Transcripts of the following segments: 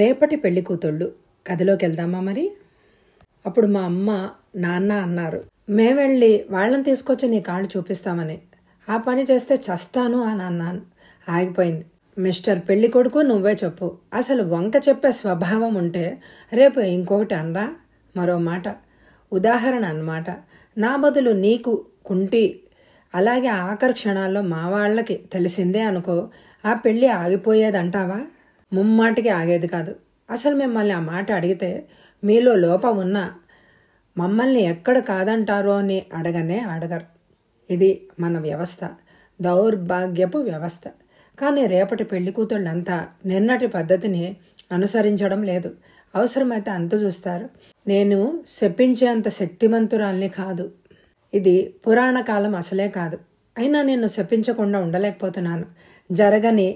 రేపటి పెళ్లి కూతుళ్ళు కథలోకి వెళ్దామా మరి అప్పుడు మా అమ్మ నాన్న అన్నారు మేమెళ్ళి వాళ్ళని తీసుకొచ్చి నీ కాళ్ళు చూపిస్తామని ఆ పని చేస్తే చస్తాను అని అన్నాను ఆగిపోయింది మిస్టర్ పెళ్లి కొడుకు నువ్వే చెప్పు అసలు వంక చెప్పే స్వభావం ఉంటే రేపు ఇంకొకటి అనరా మరో మాట ఉదాహరణ అన్నమాట నా బదులు నీకు కుంటి అలాగే ఆఖరి క్షణాల్లో మా వాళ్ళకి తెలిసిందే అనుకో ఆ పెళ్ళి ఆగిపోయేదంటావా ముమ్మాటికి ఆగేది కాదు అసలు మిమ్మల్ని ఆ మాట అడిగితే మీలో లోపం ఉన్నా మమ్మల్ని ఎక్కడ కాదంటారో అని అడగనే అడగరు ఇది మన వ్యవస్థ దౌర్భాగ్యపు వ్యవస్థ కానీ రేపటి పెళ్లి కూతుళ్ళంతా నిన్నటి పద్ధతిని అనుసరించడం లేదు అవసరమైతే అంత చూస్తారు నేను శప్పించేంత శక్తిమంతురాల్ని కాదు ఇది పురాణ కాలం అసలే కాదు అయినా నేను శప్పించకుండా ఉండలేకపోతున్నాను జరగని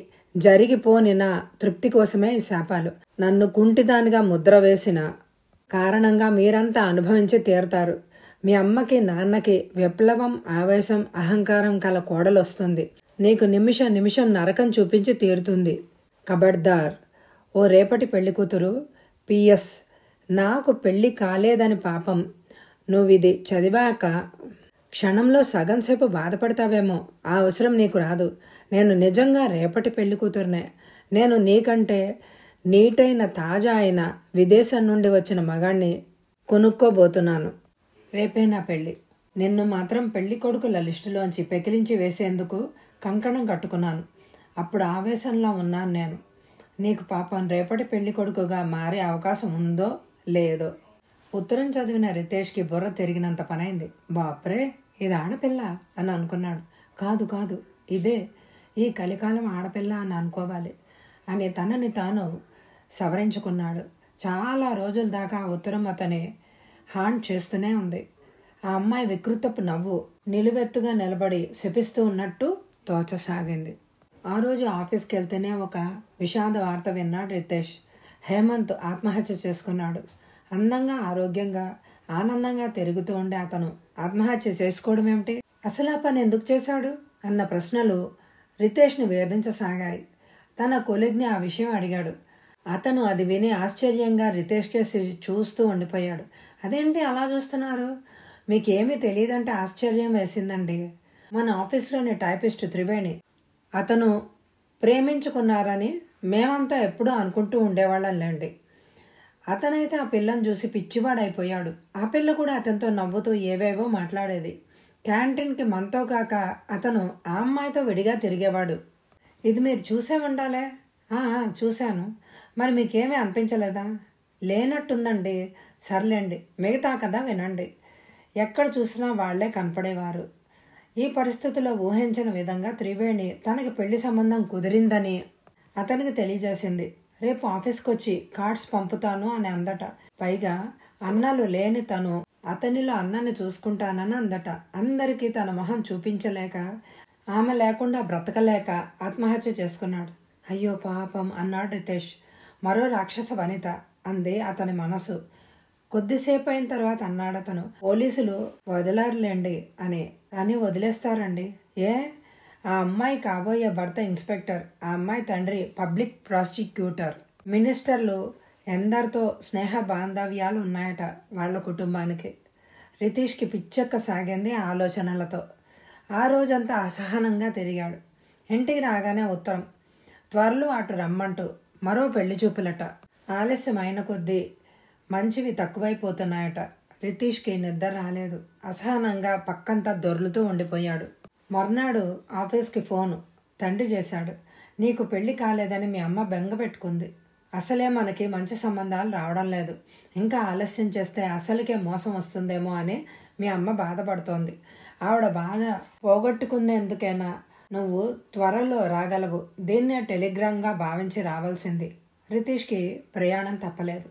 జరిగిపోని నా తృప్తి కోసమే ఈ శాపాలు నన్ను కుంటిదానిగా ముద్ర వేసిన కారణంగా మీరంతా అనుభవించి తీరతారు మీ అమ్మకి నాన్నకి విప్లవం ఆవేశం అహంకారం కల కోడలొస్తుంది నీకు నిమిషం నిమిషం నరకం చూపించి తీరుతుంది కబడ్దార్ ఓ రేపటి పెళ్లి కూతురు పిఎస్ నాకు పెళ్ళి కాలేదని పాపం నువ్వు ఇది చదివాక క్షణంలో సగం సేపు బాధపడతావేమో ఆ అవసరం నీకు రాదు నేను నిజంగా రేపటి పెళ్లి కూతురునే నేను నీకంటే నీటైన తాజా అయిన విదేశం నుండి వచ్చిన మగాణ్ణి కొనుక్కోబోతున్నాను రేపే నా పెళ్ళి నిన్ను మాత్రం పెళ్లి కొడుకుల లిస్టులోంచి పెకిలించి వేసేందుకు కంకణం కట్టుకున్నాను అప్పుడు ఆవేశంలో ఉన్నాను నేను నీకు పాపం రేపటి పెళ్లి కొడుకుగా మారే అవకాశం ఉందో లేదో ఉత్తరం చదివిన రితేష్కి బుర్ర తిరిగినంత పనైంది బాప్రే ఇది ఆడపిల్ల అని అనుకున్నాడు కాదు కాదు ఇదే ఈ కలికాలం ఆడపిల్ల అని అనుకోవాలి అని తనని తాను సవరించుకున్నాడు చాలా రోజుల దాకా ఆ ఉత్తరం అతని హాండ్ చేస్తూనే ఉంది ఆ అమ్మాయి వికృతపు నవ్వు నిలువెత్తుగా నిలబడి శపిస్తూ ఉన్నట్టు తోచసాగింది ఆ రోజు ఆఫీస్కి వెళ్తేనే ఒక విషాద వార్త విన్నాడు రితేష్ హేమంత్ ఆత్మహత్య చేసుకున్నాడు అందంగా ఆరోగ్యంగా ఆనందంగా తిరుగుతూ ఉండే అతను ఆత్మహత్య చేసుకోవడం ఏమిటి అసలు ఆ పని ఎందుకు చేశాడు అన్న ప్రశ్నలు రితేష్ను వేధించసాగాయి తన కొలిగ్ని ఆ విషయం అడిగాడు అతను అది విని ఆశ్చర్యంగా రితేష్ కేసి చూస్తూ ఉండిపోయాడు అదేంటి అలా చూస్తున్నారు మీకేమీ తెలియదంటే ఆశ్చర్యం వేసిందండి మన ఆఫీస్లోని టైపిస్ట్ త్రివేణి అతను ప్రేమించుకున్నారని మేమంతా ఎప్పుడూ అనుకుంటూ ఉండేవాళ్ళంలేండి అతనైతే ఆ పిల్లను చూసి పిచ్చివాడైపోయాడు ఆ పిల్ల కూడా అతనితో నవ్వుతూ ఏవేవో మాట్లాడేది క్యాంటీన్కి మనతో కాక అతను ఆ అమ్మాయితో విడిగా తిరిగేవాడు ఇది మీరు చూసే ఉండాలే చూశాను మరి మీకేమీ అనిపించలేదా లేనట్టుందండి సర్లేండి మిగతా కదా వినండి ఎక్కడ చూసినా వాళ్లే కనపడేవారు ఈ పరిస్థితిలో ఊహించిన విధంగా త్రివేణి తనకి పెళ్లి సంబంధం కుదిరిందని అతనికి తెలియజేసింది రేపు ఆఫీస్కి వచ్చి కార్డ్స్ పంపుతాను అని అందట పైగా అన్నలు లేని తను అతనిలో అన్నని చూసుకుంటానని అందట అందరికీ తన మొహం చూపించలేక ఆమె లేకుండా బ్రతకలేక ఆత్మహత్య చేసుకున్నాడు అయ్యో పాపం అన్నాడు రితేష్ మరో రాక్షస వనిత అంది అతని మనసు కొద్దిసేపు అయిన తర్వాత అన్నాడు అతను పోలీసులు వదిలారులేండి అని కానీ వదిలేస్తారండి ఏ ఆ అమ్మాయి కాబోయే భర్త ఇన్స్పెక్టర్ ఆ అమ్మాయి తండ్రి పబ్లిక్ ప్రాసిక్యూటర్ మినిస్టర్లు ఎందరితో స్నేహ బాంధవ్యాలు ఉన్నాయట వాళ్ళ కుటుంబానికి రితీష్కి పిచ్చక్క సాగింది ఆలోచనలతో ఆ రోజంతా అసహనంగా తిరిగాడు ఇంటికి రాగానే ఉత్తరం త్వరలో అటు రమ్మంటూ మరో పెళ్లి చూపులట ఆలస్యమైన కొద్దీ మంచివి తక్కువైపోతున్నాయట రితీష్కి నిద్ర రాలేదు అసహనంగా పక్కంతా దొర్లుతూ ఉండిపోయాడు మర్నాడు ఆఫీస్కి ఫోను తండ్రి చేశాడు నీకు పెళ్లి కాలేదని మీ అమ్మ బెంగ పెట్టుకుంది అసలే మనకి మంచి సంబంధాలు రావడం లేదు ఇంకా ఆలస్యం చేస్తే అసలుకే మోసం వస్తుందేమో అని మీ అమ్మ బాధపడుతోంది ఆవిడ బాధ పోగొట్టుకునేందుకైనా నువ్వు త్వరలో రాగలవు దీన్నే టెలిగ్రామ్గా భావించి రావాల్సింది రితీష్కి ప్రయాణం తప్పలేదు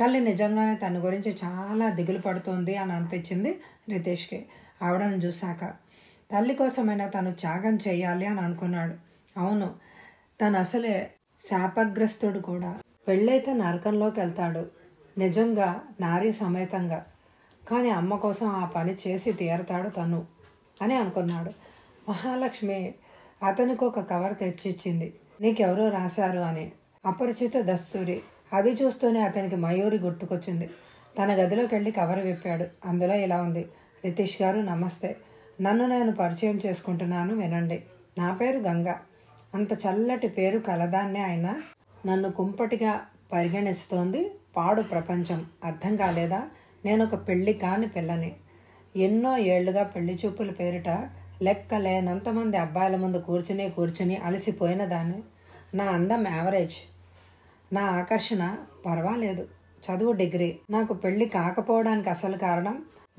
తల్లి నిజంగానే తన గురించి చాలా దిగులు పడుతోంది అని అనిపించింది రితీష్కి ఆవిడను చూశాక తల్లి కోసమైనా తను త్యాగం చేయాలి అని అనుకున్నాడు అవును తను అసలే శాపగ్రస్తుడు కూడా పెళ్ళైతే నరకంలోకి వెళ్తాడు నిజంగా నారీ సమేతంగా కానీ అమ్మ కోసం ఆ పని చేసి తీరతాడు తను అని అనుకున్నాడు మహాలక్ష్మి అతనికి ఒక కవర్ తెచ్చిచ్చింది నీకెవరో రాశారు అని అపరిచిత దస్తూరి అది చూస్తూనే అతనికి మయూరి గుర్తుకొచ్చింది తన గదిలోకి వెళ్ళి కవర్ విప్పాడు అందులో ఇలా ఉంది రితీష్ గారు నమస్తే నన్ను నేను పరిచయం చేసుకుంటున్నాను వినండి నా పేరు గంగా అంత చల్లటి పేరు కలదాన్నే ఆయన నన్ను కుంపటిగా పరిగణిస్తోంది పాడు ప్రపంచం అర్థం కాలేదా నేను ఒక పెళ్లి కాని పిల్లని ఎన్నో ఏళ్లుగా పెళ్లి చూపుల పేరిట లెక్కలేనంతమంది అబ్బాయిల ముందు కూర్చుని కూర్చుని అలసిపోయిన దాన్ని నా అందం యావరేజ్ నా ఆకర్షణ పర్వాలేదు చదువు డిగ్రీ నాకు పెళ్లి కాకపోవడానికి అసలు కారణం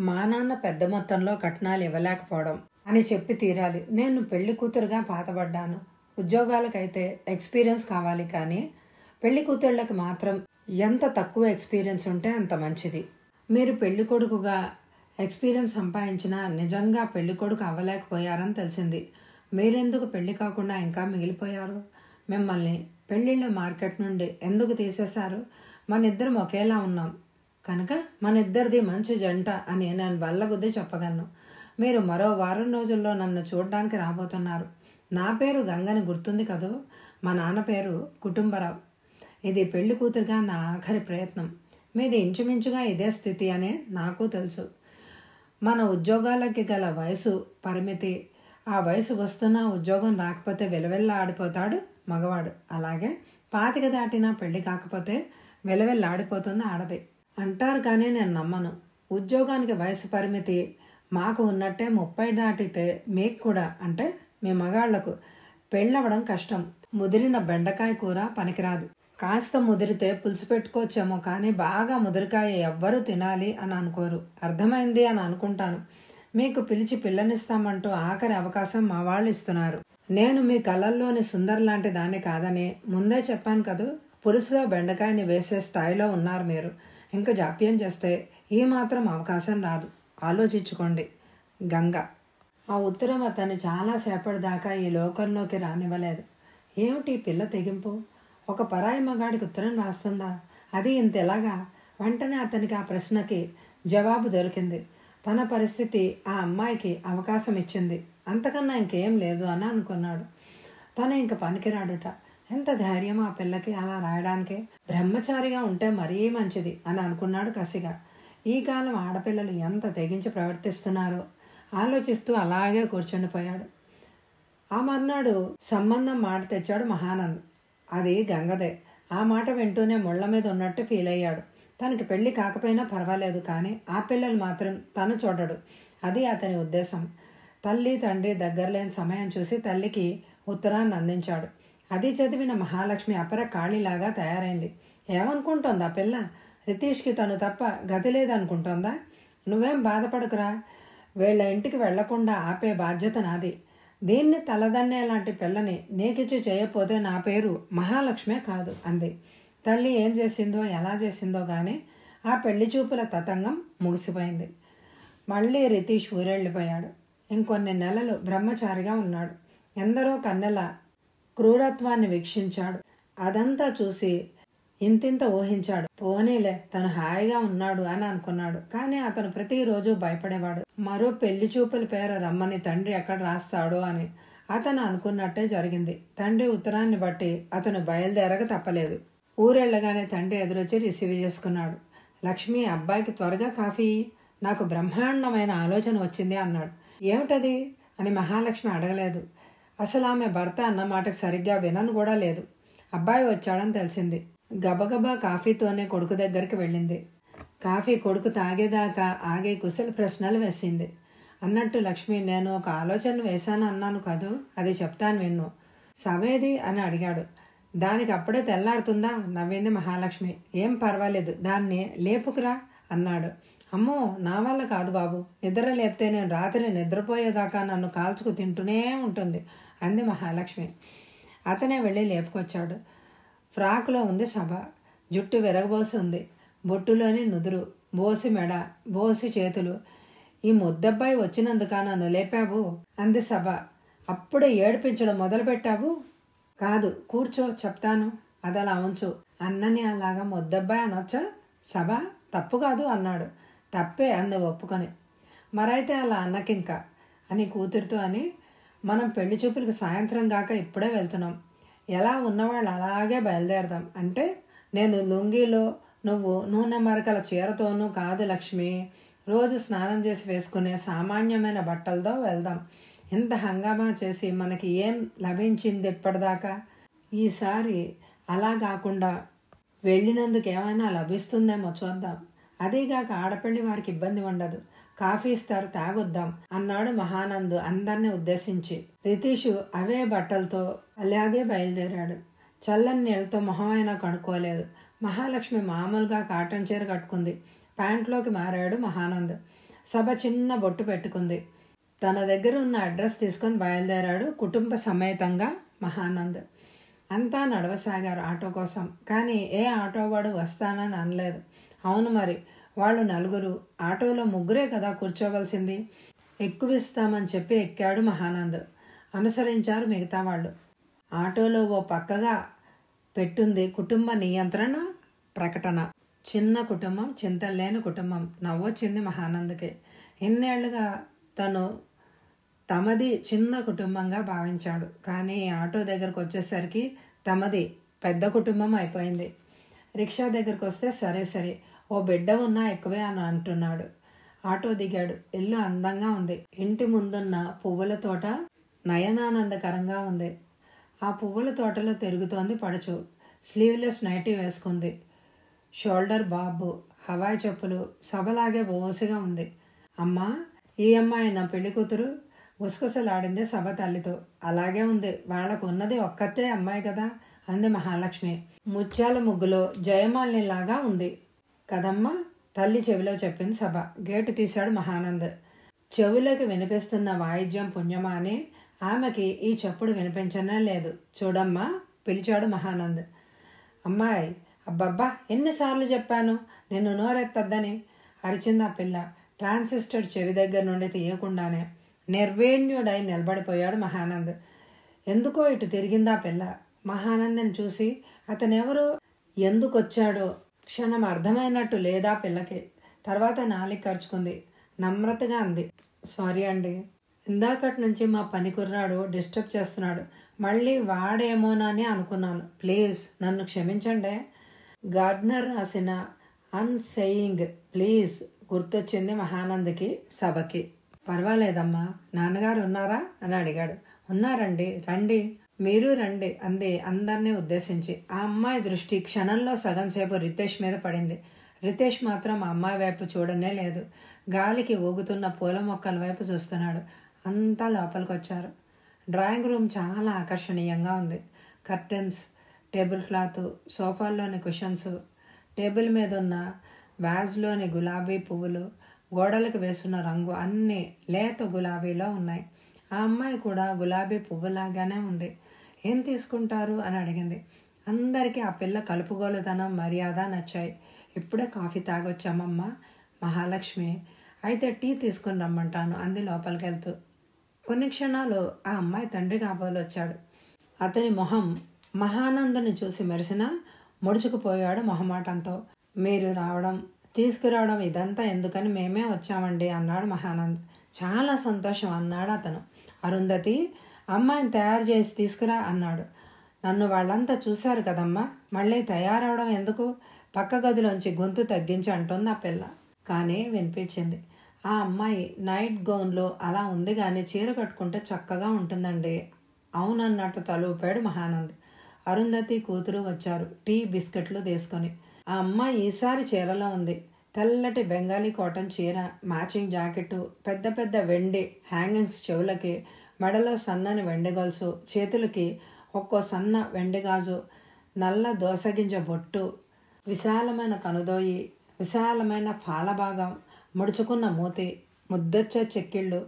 మా నాన్న పెద్ద మొత్తంలో కట్నాలు ఇవ్వలేకపోవడం అని చెప్పి తీరాలి నేను పెళ్లి కూతురుగా పాతబడ్డాను ఉద్యోగాలకైతే ఎక్స్పీరియన్స్ కావాలి కానీ పెళ్లి కూతుళ్ళకి మాత్రం ఎంత తక్కువ ఎక్స్పీరియన్స్ ఉంటే అంత మంచిది మీరు పెళ్లి కొడుకుగా ఎక్స్పీరియన్స్ సంపాదించినా నిజంగా పెళ్లి కొడుకు అవ్వలేకపోయారని తెలిసింది మీరెందుకు పెళ్లి కాకుండా ఇంకా మిగిలిపోయారు మిమ్మల్ని పెళ్ళిళ్ళ మార్కెట్ నుండి ఎందుకు తీసేశారు మన ఇద్దరం ఒకేలా ఉన్నాం కనుక మన ఇద్దరిది మంచి జంట అని నేను బల్లగుద్ది చెప్పగలను మీరు మరో వారం రోజుల్లో నన్ను చూడడానికి రాబోతున్నారు నా పేరు గంగని గుర్తుంది కదో మా నాన్న పేరు కుటుంబరావు ఇది పెళ్లి కూతురుగా నా ఆఖరి ప్రయత్నం మీది ఇంచుమించుగా ఇదే స్థితి అనే నాకు తెలుసు మన ఉద్యోగాలకి గల వయసు పరిమితి ఆ వయసు వస్తున్నా ఉద్యోగం రాకపోతే వెలవెల్లా ఆడిపోతాడు మగవాడు అలాగే పాతిక దాటినా పెళ్లి కాకపోతే ఆడిపోతుంది ఆడది అంటారు కానీ నేను నమ్మను ఉద్యోగానికి వయసు పరిమితి మాకు ఉన్నట్టే ముప్పై దాటితే మీకు కూడా అంటే మీ మగాళ్లకు పెళ్ళవడం కష్టం ముదిరిన బెండకాయ కూర పనికిరాదు కాస్త ముదిరితే పులుసు పెట్టుకోవచ్చేమో కానీ బాగా ముదిరికాయ ఎవ్వరూ తినాలి అని అనుకోరు అర్థమైంది అని అనుకుంటాను మీకు పిలిచి పిల్లనిస్తామంటూ ఆఖరి అవకాశం మా వాళ్ళు ఇస్తున్నారు నేను మీ కళ్ళల్లోని సుందర్ లాంటి దాన్ని కాదని ముందే చెప్పాను కదూ పులుసులో బెండకాయని వేసే స్థాయిలో ఉన్నారు మీరు ఇంకా జాప్యం చేస్తే ఈ మాత్రం అవకాశం రాదు ఆలోచించుకోండి గంగా ఆ ఉత్తరం అతను చాలాసేపటి దాకా ఈ లోకంలోకి రానివ్వలేదు ఏమిటి పిల్ల తెగింపు ఒక పరాయి మగాడికి ఉత్తరం రాస్తుందా అది ఇంత ఎలాగా వెంటనే అతనికి ఆ ప్రశ్నకి జవాబు దొరికింది తన పరిస్థితి ఆ అమ్మాయికి అవకాశం ఇచ్చింది అంతకన్నా ఇంకేం లేదు అని అనుకున్నాడు తను ఇంక పనికిరాడుట ఎంత ధైర్యం ఆ పిల్లకి అలా రాయడానికి బ్రహ్మచారిగా ఉంటే మరీ మంచిది అని అనుకున్నాడు కసిగా ఈ కాలం ఆడపిల్లలు ఎంత తెగించి ప్రవర్తిస్తున్నారో ఆలోచిస్తూ అలాగే కూర్చుండిపోయాడు ఆ మర్నాడు సంబంధం మాట తెచ్చాడు మహానంద్ అది గంగదే ఆ మాట వింటూనే ముళ్ళ మీద ఉన్నట్టు ఫీల్ అయ్యాడు తనకి పెళ్లి కాకపోయినా పర్వాలేదు కానీ ఆ పిల్లలు మాత్రం తను చూడడు అది అతని ఉద్దేశం తల్లి తండ్రి దగ్గర లేని సమయం చూసి తల్లికి ఉత్తరాన్ని అందించాడు అది చదివిన మహాలక్ష్మి అపర కాళీలాగా తయారైంది ఏమనుకుంటోందా పిల్ల రితీష్కి తను తప్ప గతి లేదనుకుంటోందా నువ్వేం బాధపడకురా వీళ్ళ ఇంటికి వెళ్లకుండా ఆపే బాధ్యత నాది దీన్ని తలదన్నే లాంటి పిల్లని నీకిచ్చి చేయకపోతే నా పేరు మహాలక్ష్మే కాదు అంది తల్లి ఏం చేసిందో ఎలా చేసిందో కానీ ఆ పెళ్లి చూపుల తతంగం ముగిసిపోయింది మళ్ళీ రితీష్ ఊరెళ్ళిపోయాడు ఇంకొన్ని నెలలు బ్రహ్మచారిగా ఉన్నాడు ఎందరో కన్నెల క్రూరత్వాన్ని వీక్షించాడు అదంతా చూసి ఇంతింత ఊహించాడు పోనీలే తను హాయిగా ఉన్నాడు అని అనుకున్నాడు కానీ అతను ప్రతిరోజు భయపడేవాడు మరో పెళ్లి చూపుల పేర రమ్మని తండ్రి ఎక్కడ రాస్తాడో అని అతను అనుకున్నట్టే జరిగింది తండ్రి ఉత్తరాన్ని బట్టి అతను బయలుదేరక తప్పలేదు ఊరెళ్ళగానే తండ్రి ఎదురొచ్చి రిసీవ్ చేసుకున్నాడు లక్ష్మి అబ్బాయికి త్వరగా కాఫీ నాకు బ్రహ్మాండమైన ఆలోచన వచ్చింది అన్నాడు ఏమిటది అని మహాలక్ష్మి అడగలేదు అసలు ఆమె భర్త అన్న సరిగ్గా వినను కూడా లేదు అబ్బాయి వచ్చాడని తెలిసింది గబగబా కాఫీతోనే కొడుకు దగ్గరికి వెళ్ళింది కాఫీ కొడుకు తాగేదాకా ఆగే కుశల ప్రశ్నలు వేసింది అన్నట్టు లక్ష్మి నేను ఒక ఆలోచన వేశాను అన్నాను కదూ అది చెప్తాను విన్ను సవేది అని అడిగాడు దానికి అప్పుడే తెల్లాడుతుందా నవ్వింది మహాలక్ష్మి ఏం పర్వాలేదు దాన్ని లేపుకురా అన్నాడు అమ్మో నా వల్ల కాదు బాబు నిద్ర లేపితే నేను రాత్రి నిద్రపోయేదాకా నన్ను కాల్చుకు తింటూనే ఉంటుంది అంది మహాలక్ష్మి అతనే వెళ్ళి లేపుకొచ్చాడు ఫ్రాక్లో ఉంది సభ జుట్టు విరగబోసి ఉంది బొట్టులోని నుదురు బోసి మెడ బోసి చేతులు ఈ ముద్దబ్బాయి వచ్చినందుక నన్ను లేపావు అంది సభ అప్పుడే ఏడిపించడం మొదలుపెట్టావు కాదు కూర్చో చెప్తాను అది అలా ఉంచు అన్నని అలాగా ముద్దబ్బాయి అనొచ్చా సభ తప్పు కాదు అన్నాడు తప్పే అంది ఒప్పుకొని మరైతే అలా అన్నకింకా అని కూతురితో అని మనం పెళ్లి చూపులకు సాయంత్రం దాకా ఇప్పుడే వెళ్తున్నాం ఎలా ఉన్నవాళ్ళు అలాగే బయలుదేరదాం అంటే నేను లుంగీలో నువ్వు నూనె మరకల చీరతోనూ కాదు లక్ష్మి రోజు స్నానం చేసి వేసుకునే సామాన్యమైన బట్టలతో వెళ్దాం ఇంత హంగామా చేసి మనకి ఏం లభించింది ఇప్పటిదాకా ఈసారి అలా కాకుండా వెళ్ళినందుకు ఏమైనా లభిస్తుందేమో చూద్దాం అదేగాక ఆడపల్లి వారికి ఇబ్బంది ఉండదు కాఫీ ఇస్తారు తాగొద్దాం అన్నాడు మహానందు అందరిని ఉద్దేశించి రితీషు అవే బట్టలతో అలాగే బయలుదేరాడు చల్లని నీళ్ళతో మొహమైనా కనుక్కోలేదు మహాలక్ష్మి మామూలుగా కాటన్ చీర కట్టుకుంది ప్యాంట్లోకి మారాడు మహానంద్ సభ చిన్న బొట్టు పెట్టుకుంది తన దగ్గర ఉన్న అడ్రస్ తీసుకొని బయలుదేరాడు కుటుంబ సమేతంగా మహానంద్ అంతా నడవసాగారు ఆటో కోసం కానీ ఏ ఆటో వాడు వస్తానని అనలేదు అవును మరి వాళ్ళు నలుగురు ఆటోలో ముగ్గురే కదా కూర్చోవలసింది ఎక్కువిస్తామని చెప్పి ఎక్కాడు మహానంద్ అనుసరించారు మిగతా వాళ్ళు ఆటోలో ఓ పక్కగా పెట్టుంది కుటుంబ నియంత్రణ ప్రకటన చిన్న కుటుంబం లేని కుటుంబం నవ్వొచ్చింది మహానందకి ఇన్నేళ్లుగా తను తమది చిన్న కుటుంబంగా భావించాడు కానీ ఆటో దగ్గరకు వచ్చేసరికి తమది పెద్ద కుటుంబం అయిపోయింది రిక్షా దగ్గరకు వస్తే సరే సరే ఓ బిడ్డ ఉన్నా ఎక్కువే అని అంటున్నాడు ఆటో దిగాడు ఇల్లు అందంగా ఉంది ఇంటి ముందున్న పువ్వుల తోట నయనానందకరంగా ఉంది ఆ పువ్వుల తోటలో తిరుగుతోంది పడచు స్లీవ్లెస్ నైటీ వేసుకుంది షోల్డర్ బాబు హవాయి చెప్పులు సభలాగే ఓసిగా ఉంది అమ్మా ఈ అమ్మాయి నా పెళ్లి కూతురు ఉసుకుసలాడింది సభ తల్లితో అలాగే ఉంది వాళ్ళకు ఉన్నది ఒక్కతే అమ్మాయి కదా అంది మహాలక్ష్మి ముత్యాల ముగ్గులో జయమాలినిలాగా ఉంది కదమ్మా తల్లి చెవిలో చెప్పింది సభ గేటు తీశాడు మహానంద్ చెవులకు వినిపిస్తున్న వాయిద్యం పుణ్యమా అని ఆమెకి ఈ చప్పుడు వినిపించనే లేదు చూడమ్మా పిలిచాడు మహానంద్ అమ్మాయి అబ్బబ్బా ఎన్నిసార్లు చెప్పాను నిన్ను నోరెత్తద్దని అరిచింది ఆ పిల్ల ట్రాన్సిస్టర్ చెవి దగ్గర నుండి తీయకుండానే నిర్వేణ్యుడై నిలబడిపోయాడు మహానంద్ ఎందుకో ఇటు తిరిగిందా పిల్ల మహానందని చూసి అతనెవరో ఎందుకొచ్చాడో క్షణం అర్థమైనట్టు లేదా పిల్లకి తర్వాత నాలిక ఖర్చుకుంది నమ్రతగా అంది సారీ అండి ఇందాకటి నుంచి మా పని కుర్రాడు డిస్టర్బ్ చేస్తున్నాడు మళ్ళీ వాడేమోనని అనుకున్నాను ప్లీజ్ నన్ను క్షమించండి గార్డ్నర్ రాసిన అన్సెయింగ్ ప్లీజ్ గుర్తొచ్చింది మహానందికి సభకి పర్వాలేదమ్మా నాన్నగారు ఉన్నారా అని అడిగాడు ఉన్నారండి రండి మీరు రండి అంది అందరినీ ఉద్దేశించి ఆ అమ్మాయి దృష్టి క్షణంలో సగం సేపు రితేష్ మీద పడింది రితేష్ మాత్రం ఆ అమ్మాయి వైపు చూడనే లేదు గాలికి ఊగుతున్న పూల మొక్కల వైపు చూస్తున్నాడు అంతా లోపలికి వచ్చారు డ్రాయింగ్ రూమ్ చాలా ఆకర్షణీయంగా ఉంది కర్టెన్స్ టేబుల్ క్లాత్ సోఫాల్లోని కుషన్స్ టేబుల్ మీద ఉన్న వ్యాజ్లోని గులాబీ పువ్వులు గోడలకు వేసున్న రంగు అన్నీ లేత గులాబీలో ఉన్నాయి ఆ అమ్మాయి కూడా గులాబీ పువ్వులాగానే ఉంది ఏం తీసుకుంటారు అని అడిగింది అందరికీ ఆ పిల్ల కలుపుగోలుతనం మర్యాద నచ్చాయి ఇప్పుడే కాఫీ తాగొచ్చామమ్మా మహాలక్ష్మి అయితే టీ తీసుకుని రమ్మంటాను అంది లోపలికి వెళ్తూ కొన్ని క్షణాలు ఆ అమ్మాయి తండ్రి కాబోలు వచ్చాడు అతని మొహం మహానందని చూసి మెరిసిన ముడుచుకుపోయాడు మొహమాటంతో మీరు రావడం తీసుకురావడం ఇదంతా ఎందుకని మేమే వచ్చామండి అన్నాడు మహానంద్ చాలా సంతోషం అన్నాడు అతను అరుంధతి అమ్మాయిని తయారు చేసి తీసుకురా అన్నాడు నన్ను వాళ్ళంతా చూశారు కదమ్మా మళ్ళీ తయారవడం ఎందుకు పక్క గదిలోంచి గొంతు తగ్గించి అంటుంది ఆ పిల్ల కానీ వినిపించింది ఆ అమ్మాయి నైట్ గౌన్లో అలా ఉంది కానీ చీర కట్టుకుంటే చక్కగా ఉంటుందండి అవునన్నట్టు తలూపాడు మహానంద్ అరుంధతి కూతురు వచ్చారు టీ బిస్కెట్లు తీసుకొని ఆ అమ్మాయి ఈసారి చీరలో ఉంది తెల్లటి బెంగాలీ కాటన్ చీర మ్యాచింగ్ జాకెట్ పెద్ద పెద్ద వెండి హ్యాంగింగ్స్ చెవులకి మెడలో సన్నని వెండిగొలుసు చేతులకి ఒక్కో సన్న వెండగాజు నల్ల దోసగింజ బొట్టు విశాలమైన కనుదోయి విశాలమైన పాలభాగం ముడుచుకున్న మూతి ముద్దొచ్చే చెక్కిళ్ళు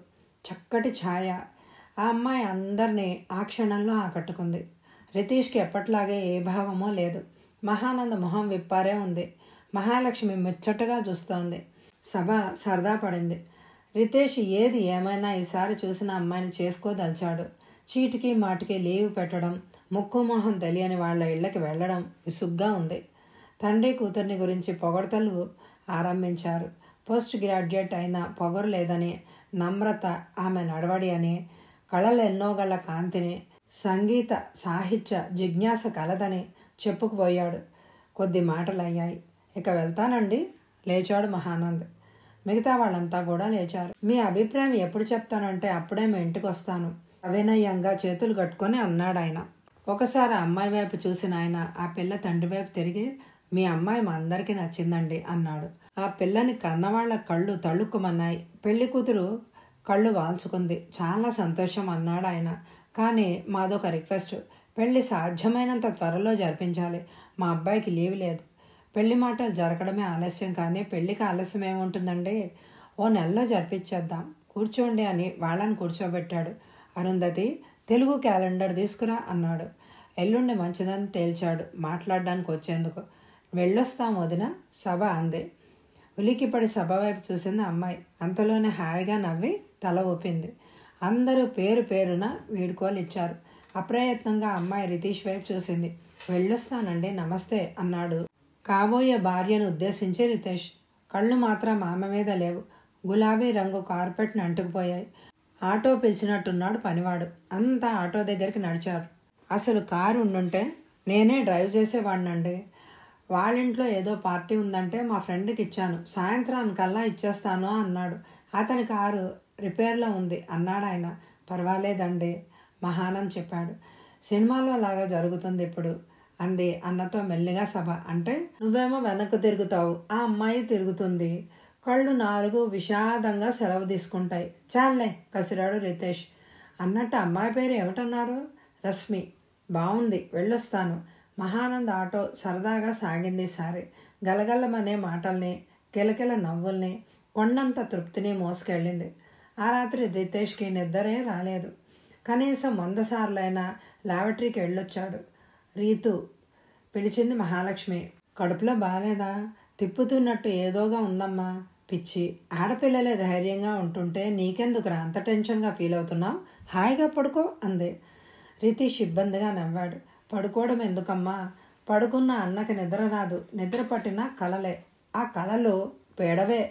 చక్కటి ఛాయ ఆ అమ్మాయి అందరినీ ఆ క్షణంలో ఆకట్టుకుంది రితీష్కి ఎప్పట్లాగే ఏ భావమో లేదు మహానంద మొహం విప్పారే ఉంది మహాలక్ష్మి ముచ్చటగా చూస్తోంది సభ సరదా పడింది రితేష్ ఏది ఏమైనా ఈసారి చూసిన అమ్మాయిని చేసుకోదలిచాడు చీటికి మాటికి లీవ్ పెట్టడం ముక్కు మొహం తెలియని వాళ్ళ ఇళ్ళకి వెళ్ళడం విసుగ్గా ఉంది తండ్రి కూతుర్ని గురించి పొగడతలు ఆరంభించారు పోస్ట్ గ్రాడ్యుయేట్ అయిన పొగరు లేదని నమ్రత ఆమె నడవడి అని కళలెన్నో గల కాంతిని సంగీత సాహిత్య జిజ్ఞాస కలదని చెప్పుకుపోయాడు కొద్ది మాటలయ్యాయి ఇక వెళ్తానండి లేచాడు మహానంద్ మిగతా వాళ్ళంతా కూడా లేచారు మీ అభిప్రాయం ఎప్పుడు చెప్తానంటే అప్పుడే మీ ఇంటికి వస్తాను అవినయంగా చేతులు కట్టుకొని అన్నాడాయన ఒకసారి అమ్మాయి వైపు చూసిన ఆయన ఆ పిల్ల తండ్రి వైపు తిరిగి మీ అమ్మాయి మా అందరికీ నచ్చిందండి అన్నాడు ఆ పిల్లని కన్నవాళ్ల కళ్ళు తళ్ళుక్కుమన్నాయి పెళ్లి కూతురు కళ్ళు వాల్చుకుంది చాలా సంతోషం అన్నాడు ఆయన కానీ మాదొక రిక్వెస్ట్ పెళ్లి సాధ్యమైనంత త్వరలో జరిపించాలి మా అబ్బాయికి లీవ్ లేదు పెళ్లి మాటలు జరగడమే ఆలస్యం కానీ పెళ్లికి ఆలస్యం ఏముంటుందండి ఓ నెలలో జరిపించేద్దాం కూర్చోండి అని వాళ్ళని కూర్చోబెట్టాడు అరుంధతి తెలుగు క్యాలెండర్ తీసుకురా అన్నాడు ఎల్లుండి మంచిదని తేల్చాడు మాట్లాడడానికి వచ్చేందుకు వెళ్ళొస్తాం వదిన సభ అంది ఉలికిపడి సభ వైపు చూసింది అమ్మాయి అంతలోనే హాయిగా నవ్వి తల ఊపింది అందరూ పేరు పేరున వీడుకోలు ఇచ్చారు అప్రయత్నంగా అమ్మాయి రితీష్ వైపు చూసింది వెళ్ళొస్తానండి నమస్తే అన్నాడు కాబోయే భార్యను ఉద్దేశించి రితేష్ కళ్ళు మాత్రం ఆమె మీద లేవు గులాబీ రంగు కార్పెట్ని అంటుకుపోయాయి ఆటో పిలిచినట్టున్నాడు పనివాడు అంతా ఆటో దగ్గరికి నడిచారు అసలు కారు ఉండుంటే నేనే డ్రైవ్ చేసేవాడినండి వాళ్ళింట్లో ఏదో పార్టీ ఉందంటే మా ఫ్రెండ్కి ఇచ్చాను సాయంత్రానికల్లా ఇచ్చేస్తాను అన్నాడు అతని కారు రిపేర్లో ఉంది అన్నాడు ఆయన పర్వాలేదండి మహానం చెప్పాడు సినిమాలో లాగా జరుగుతుంది ఇప్పుడు అంది అన్నతో మెల్లిగా సభ అంటే నువ్వేమో వెనక్కు తిరుగుతావు ఆ అమ్మాయి తిరుగుతుంది కళ్ళు నాలుగు విషాదంగా సెలవు తీసుకుంటాయి చాలే కసిరాడు రితేష్ అన్నట్టు అమ్మాయి పేరు ఏమిటన్నారు రశ్మి బాగుంది వెళ్ళొస్తాను మహానంద్ ఆటో సరదాగా సాగింది సారి గలగలమనే మాటల్ని కిలకిల నవ్వుల్ని కొండంత తృప్తిని మోసుకెళ్ళింది ఆ రాత్రి రితేష్కి నిద్దరే రాలేదు కనీసం వంద సార్లైనా లాబటరీకి వెళ్ళొచ్చాడు రీతు పిలిచింది మహాలక్ష్మి కడుపులో బాగాలేదా తిప్పుతున్నట్టు ఏదోగా ఉందమ్మా పిచ్చి ఆడపిల్లలే ధైర్యంగా ఉంటుంటే నీకెందుకు అంత టెన్షన్గా ఫీల్ అవుతున్నావు హాయిగా పడుకో అంది రితీష్ ఇబ్బందిగా నవ్వాడు పడుకోవడం ఎందుకమ్మా పడుకున్న అన్నకి నిద్ర రాదు నిద్ర పట్టిన కలలే ఆ కళలు పేడవే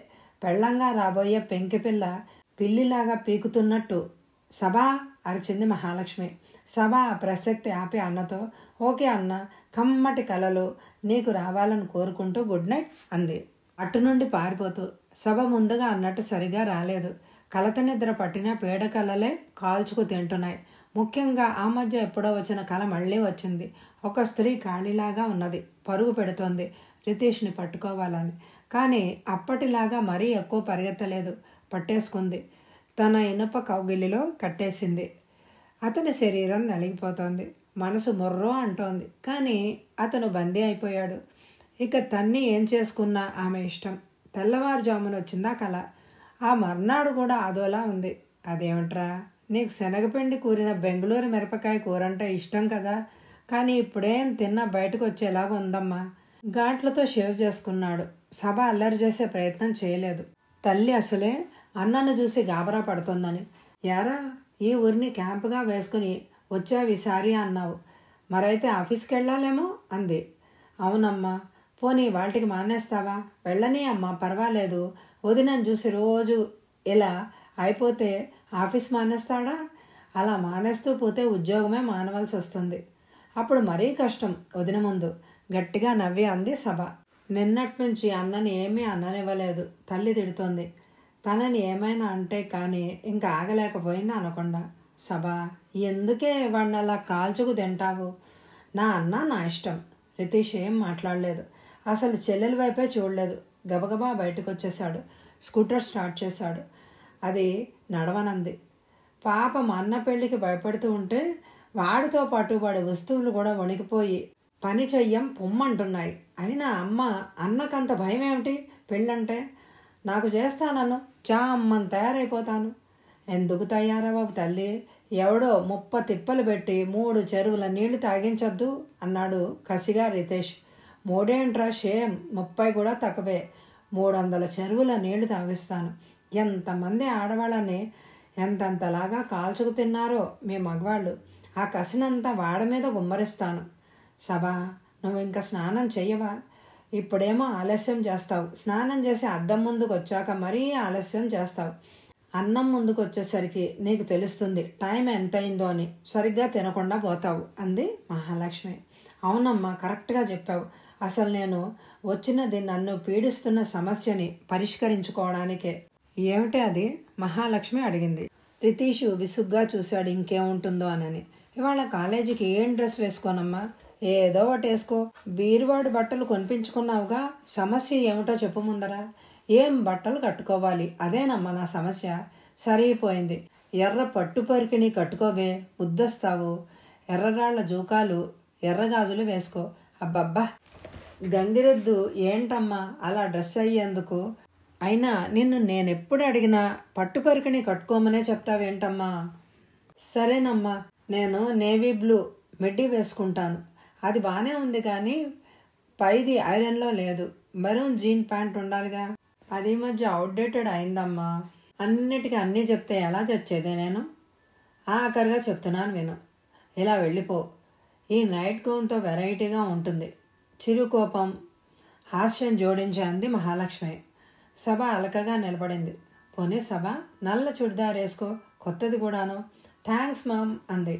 పెళ్ళంగా రాబోయే పెంకి పిల్ల పిల్లిలాగా పీకుతున్నట్టు సభా అరిచింది మహాలక్ష్మి సభా ప్రసక్తి ఆపి అన్నతో ఓకే అన్న కమ్మటి కళలు నీకు రావాలని కోరుకుంటూ గుడ్ నైట్ అంది అటు నుండి పారిపోతూ సభ ముందుగా అన్నట్టు సరిగా రాలేదు కలత నిద్ర పట్టిన పేడ కలలే కాల్చుకు తింటున్నాయి ముఖ్యంగా ఆ మధ్య ఎప్పుడో వచ్చిన కళ మళ్ళీ వచ్చింది ఒక స్త్రీ ఖాళీలాగా ఉన్నది పరుగు పెడుతోంది రితీష్ని పట్టుకోవాలని కానీ అప్పటిలాగా మరీ ఎక్కువ పరిగెత్తలేదు పట్టేసుకుంది తన ఇనుప కౌగిలిలో కట్టేసింది అతని శరీరం నలిగిపోతోంది మనసు మొర్రో అంటోంది కానీ అతను బందీ అయిపోయాడు ఇక తన్ని ఏం చేసుకున్నా ఆమె ఇష్టం తెల్లవారుజామున వచ్చిందా కల ఆ మర్నాడు కూడా అదోలా ఉంది అదేమిట్రా నీకు శనగపిండి కూరిన బెంగళూరు మిరపకాయ కూర అంటే ఇష్టం కదా కానీ ఇప్పుడేం తిన్నా బయటకు వచ్చేలాగా ఉందమ్మా గాంట్లతో షేవ్ చేసుకున్నాడు సభ అల్లరి చేసే ప్రయత్నం చేయలేదు తల్లి అసలే అన్నను చూసి గాబరా పడుతుందని యారా ఈ ఊరిని క్యాంపుగా వేసుకుని ఈసారి అన్నావు మరైతే ఆఫీస్కి వెళ్ళాలేమో అంది అవునమ్మా పోనీ వాళ్ళకి మానేస్తావా వెళ్ళని అమ్మా పర్వాలేదు వదినని చూసి రోజు ఇలా అయిపోతే ఆఫీస్ మానేస్తాడా అలా మానేస్తూ పోతే ఉద్యోగమే మానవలసి వస్తుంది అప్పుడు మరీ కష్టం వదిన ముందు గట్టిగా నవ్వి అంది సభ నిన్నటి నుంచి అన్నని ఏమీ అన్ననివ్వలేదు తల్లి తిడుతోంది తనని ఏమైనా అంటే కానీ ఇంకా ఆగలేకపోయింది అనకుండా సభా ఎందుకే వాడిని అలా కాల్చుకు తింటావు నా అన్న నా ఇష్టం రితీష్ ఏం మాట్లాడలేదు అసలు చెల్లెల వైపే చూడలేదు గబగబా బయటకు వచ్చేసాడు స్కూటర్ స్టార్ట్ చేశాడు అది నడవనంది పాపం అన్న పెళ్ళికి భయపడుతూ ఉంటే వాడితో పాటు వాడి వస్తువులు కూడా వణికిపోయి పని చెయ్యం పొమ్మంటున్నాయి అయినా అమ్మ అన్నకంత భయం ఏమిటి పెళ్ళంటే నాకు చేస్తానను చా అమ్మని తయారైపోతాను ఎందుకు తయారా బాబు తల్లి ఎవడో ముప్ప తిప్పలు పెట్టి మూడు చెరువుల నీళ్లు తాగించొద్దు అన్నాడు కసిగా రితేష్ మూడేంట్రా షేమ్ ముప్పై కూడా తక్కువే మూడు వందల చెరువుల నీళ్లు తాగిస్తాను ఎంతమంది ఆడవాళ్ళని ఎంతంతలాగా కాల్చుకు తిన్నారో మీ మగవాళ్ళు ఆ కసినంతా వాడ మీద గుమ్మరిస్తాను సభా నువ్వు ఇంకా స్నానం చెయ్యవా ఇప్పుడేమో ఆలస్యం చేస్తావు స్నానం చేసి అద్దం ముందుకు వచ్చాక మరీ ఆలస్యం చేస్తావు అన్నం ముందుకు వచ్చేసరికి నీకు తెలుస్తుంది టైం ఎంతయిందో అని సరిగ్గా తినకుండా పోతావు అంది మహాలక్ష్మి అవునమ్మా కరెక్ట్గా చెప్పావు అసలు నేను వచ్చినది నన్ను పీడిస్తున్న సమస్యని పరిష్కరించుకోవడానికే ఏమిటి అది మహాలక్ష్మి అడిగింది రితీషు విసుగ్గా చూశాడు ఇంకేముంటుందో అనని ఇవాళ కాలేజీకి ఏం డ్రెస్ వేసుకోనమ్మా ఏదో ఒకటి వేసుకో బీరువాడు బట్టలు కొనిపించుకున్నావుగా సమస్య ఏమిటో చెప్పు ముందరా ఏం బట్టలు కట్టుకోవాలి అదేనమ్మా నా సమస్య సరిగిపోయింది ఎర్ర పట్టు పరికిణి కట్టుకోవే ముద్దొస్తావు ఎర్రరాళ్ల జూకాలు ఎర్రగాజులు వేసుకో అబ్బబ్బా గంగిరెద్దు ఏంటమ్మా అలా డ్రెస్ అయ్యేందుకు అయినా నిన్ను నేనెప్పుడు అడిగినా పట్టు పరికిణి కట్టుకోమనే చెప్తావేంటమ్మా సరేనమ్మా నేను నేవీ బ్లూ మిడ్డీ వేసుకుంటాను అది బాగానే ఉంది కానీ పైది ఐరన్లో లేదు మెరూన్ జీన్ ప్యాంట్ ఉండాలిగా అది మధ్య అవుట్డేటెడ్ అయిందమ్మా అన్నిటికీ అన్నీ చెప్తే ఎలా చచ్చేదే నేను ఆఖరిగా చెప్తున్నాను విను ఇలా వెళ్ళిపో ఈ నైట్ గోన్తో వెరైటీగా ఉంటుంది చిరు కోపం హాస్యం జోడించింది మహాలక్ష్మి సభ అలకగా నిలబడింది పోనీ సభ నల్ల చుడిదార్ వేసుకో కొత్తది కూడాను థ్యాంక్స్ మామ్ అంది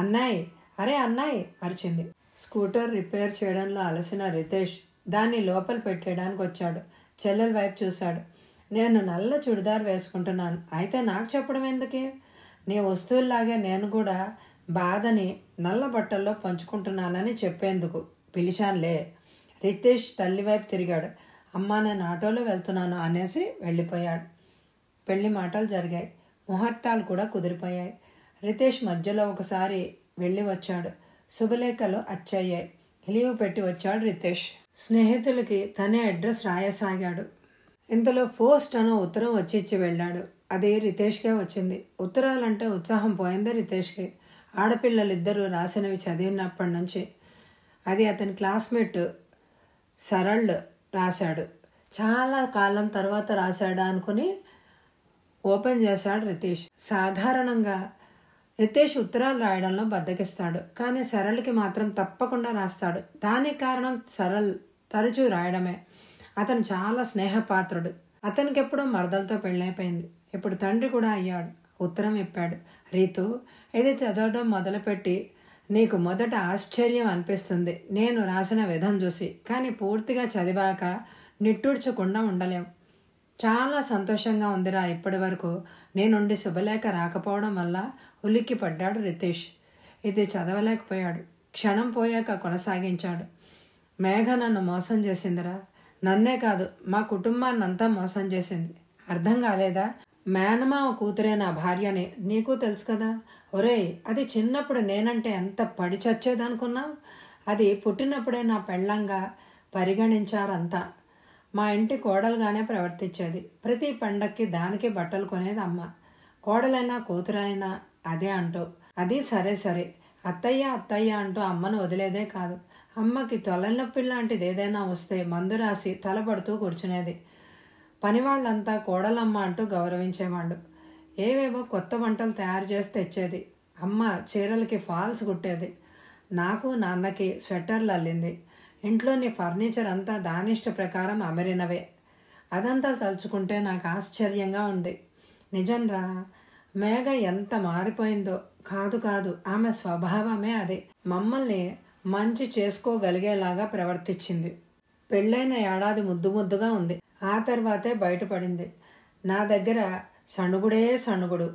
అన్నాయి అరే అన్నాయి అరిచింది స్కూటర్ రిపేర్ చేయడంలో అలసిన రితేష్ దాన్ని లోపల పెట్టేయడానికి వచ్చాడు చెల్లెల వైపు చూశాడు నేను నల్ల చుడిదార్ వేసుకుంటున్నాను అయితే నాకు చెప్పడం ఎందుకే నీ వస్తువుల్లాగే నేను కూడా బాధని నల్ల బట్టల్లో పంచుకుంటున్నానని చెప్పేందుకు పిలిచానులే రితేష్ తల్లి వైపు తిరిగాడు అమ్మ నేను ఆటోలో వెళ్తున్నాను అనేసి వెళ్ళిపోయాడు పెళ్లి మాటలు జరిగాయి ముహూర్తాలు కూడా కుదిరిపోయాయి రితేష్ మధ్యలో ఒకసారి వెళ్ళి వచ్చాడు శుభలేఖలు అచ్చయ్యాయి లీవ్ పెట్టి వచ్చాడు రితేష్ స్నేహితులకి తనే అడ్రస్ రాయసాగాడు ఇంతలో పోస్ట్ అన్న ఉత్తరం వచ్చిచ్చి వెళ్ళాడు అది రితేష్కే వచ్చింది ఉత్తరాలంటే ఉత్సాహం పోయింది రితేష్కి ఆడపిల్లలిద్దరూ రాసినవి చదివినప్పటి నుంచి అది అతని క్లాస్మేట్ సరళ్ రాశాడు చాలా కాలం తర్వాత రాశాడా అనుకుని ఓపెన్ చేశాడు రితేష్ సాధారణంగా రితేష్ ఉత్తరాలు రాయడంలో బద్దకిస్తాడు కానీ సరళ్కి మాత్రం తప్పకుండా రాస్తాడు దానికి కారణం సరళ్ తరచూ రాయడమే అతను చాలా స్నేహపాత్రుడు అతనికి ఎప్పుడో మరదలతో పెళ్ళైపోయింది ఇప్పుడు తండ్రి కూడా అయ్యాడు ఉత్తరం ఇప్పాడు రీతు ఇది చదవడం మొదలుపెట్టి నీకు మొదట ఆశ్చర్యం అనిపిస్తుంది నేను రాసిన విధం చూసి కానీ పూర్తిగా చదివాక నిట్టూడ్చకుండా ఉండలేం చాలా సంతోషంగా ఉందిరా ఇప్పటి వరకు నేనుండి శుభలేఖ రాకపోవడం వల్ల ఉలిక్కి పడ్డాడు రితేష్ ఇది చదవలేకపోయాడు క్షణం పోయాక కొనసాగించాడు మేఘ నన్ను మోసం చేసిందిరా నన్నే కాదు మా కుటుంబాన్ని అంతా మోసం చేసింది అర్థం కాలేదా మేనమామ కూతురే నా భార్యనే నీకు తెలుసు కదా ఒరే అది చిన్నప్పుడు నేనంటే ఎంత పడి చచ్చేదనుకున్నావు అది పుట్టినప్పుడే నా పెళ్ళంగా పరిగణించారంతా మా ఇంటి కోడలుగానే ప్రవర్తించేది ప్రతి పండక్కి దానికి బట్టలు కొనేది అమ్మ కోడలైనా కూతురైనా అదే అంటూ అది సరే సరే అత్తయ్య అత్తయ్య అంటూ అమ్మను వదిలేదే కాదు అమ్మకి తొలనొప్పి లాంటిది ఏదైనా వస్తే మందు రాసి తలపడుతూ కూర్చునేది పనివాళ్ళంతా కోడలమ్మ అంటూ గౌరవించేవాళ్ళు ఏవేవో కొత్త వంటలు తయారు చేసి తెచ్చేది అమ్మ చీరలకి ఫాల్స్ కుట్టేది నాకు నాన్నకి స్వెటర్లు అల్లింది ఇంట్లోని ఫర్నిచర్ అంతా దానిష్ట ప్రకారం అమరినవే అదంతా తలుచుకుంటే నాకు ఆశ్చర్యంగా ఉంది నిజంరా మేఘ ఎంత మారిపోయిందో కాదు కాదు ఆమె స్వభావమే అది మమ్మల్ని మంచి చేసుకోగలిగేలాగా ప్రవర్తించింది పెళ్ళైన ఏడాది ముద్దు ముద్దుగా ఉంది ఆ తర్వాతే బయటపడింది నా దగ్గర సణుగుడే సణుగుడు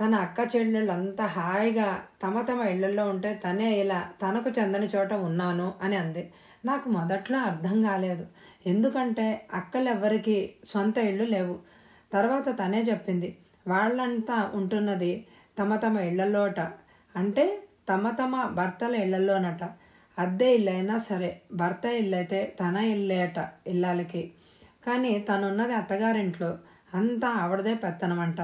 తన అక్క చెల్లెళ్ళంతా హాయిగా తమ తమ ఇళ్లలో ఉంటే తనే ఇలా తనకు చెందని చోట ఉన్నాను అని అంది నాకు మొదట్లో అర్థం కాలేదు ఎందుకంటే అక్కలెవ్వరికి సొంత ఇళ్ళు లేవు తర్వాత తనే చెప్పింది వాళ్ళంతా ఉంటున్నది తమ తమ ఇళ్లలోట అంటే తమ తమ భర్తల ఇళ్లలోనట అద్దె ఇల్లైనా సరే భర్త ఇల్లైతే తన ఇల్లేట ఇల్లాలకి కానీ తనున్నది అత్తగారింట్లో అంతా ఆవిడదే పెత్తనమంట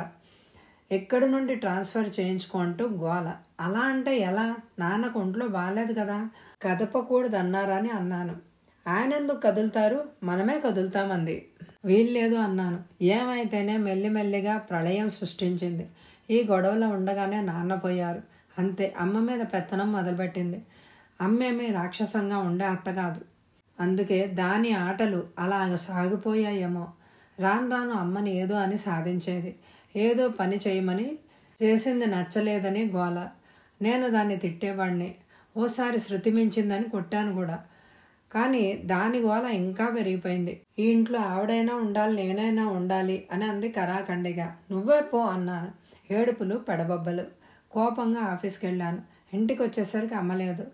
ఎక్కడి నుండి ట్రాన్స్ఫర్ చేయించుకుంటూ గోల అలా అంటే ఎలా నాన్నకు ఒంట్లో బాగాలేదు కదా కదపకూడదన్నారని అన్నాను ఆయన ఎందుకు కదులుతారు మనమే కదులుతామంది వీల్లేదు అన్నాను ఏమైతేనే మెల్లిమెల్లిగా ప్రళయం సృష్టించింది ఈ గొడవలో ఉండగానే నాన్న పోయారు అంతే అమ్మ మీద పెత్తనం మొదలుపెట్టింది అమ్మేమి రాక్షసంగా ఉండే అత్త కాదు అందుకే దాని ఆటలు అలాగ సాగిపోయాయేమో రాను రాను అమ్మని ఏదో అని సాధించేది ఏదో పని చేయమని చేసింది నచ్చలేదని గోల నేను దాన్ని తిట్టేవాడిని ఓసారి శృతి మించిందని కొట్టాను కూడా కానీ దాని గోల ఇంకా పెరిగిపోయింది ఈ ఇంట్లో ఆవిడైనా ఉండాలి నేనైనా ఉండాలి అని అంది కరాఖండిగా నువ్వే పో అన్నాను ఏడుపులు పెడబొబ్బలు కోపంగా ఆఫీస్కి వెళ్ళాను ఇంటికి వచ్చేసరికి అమ్మలేదు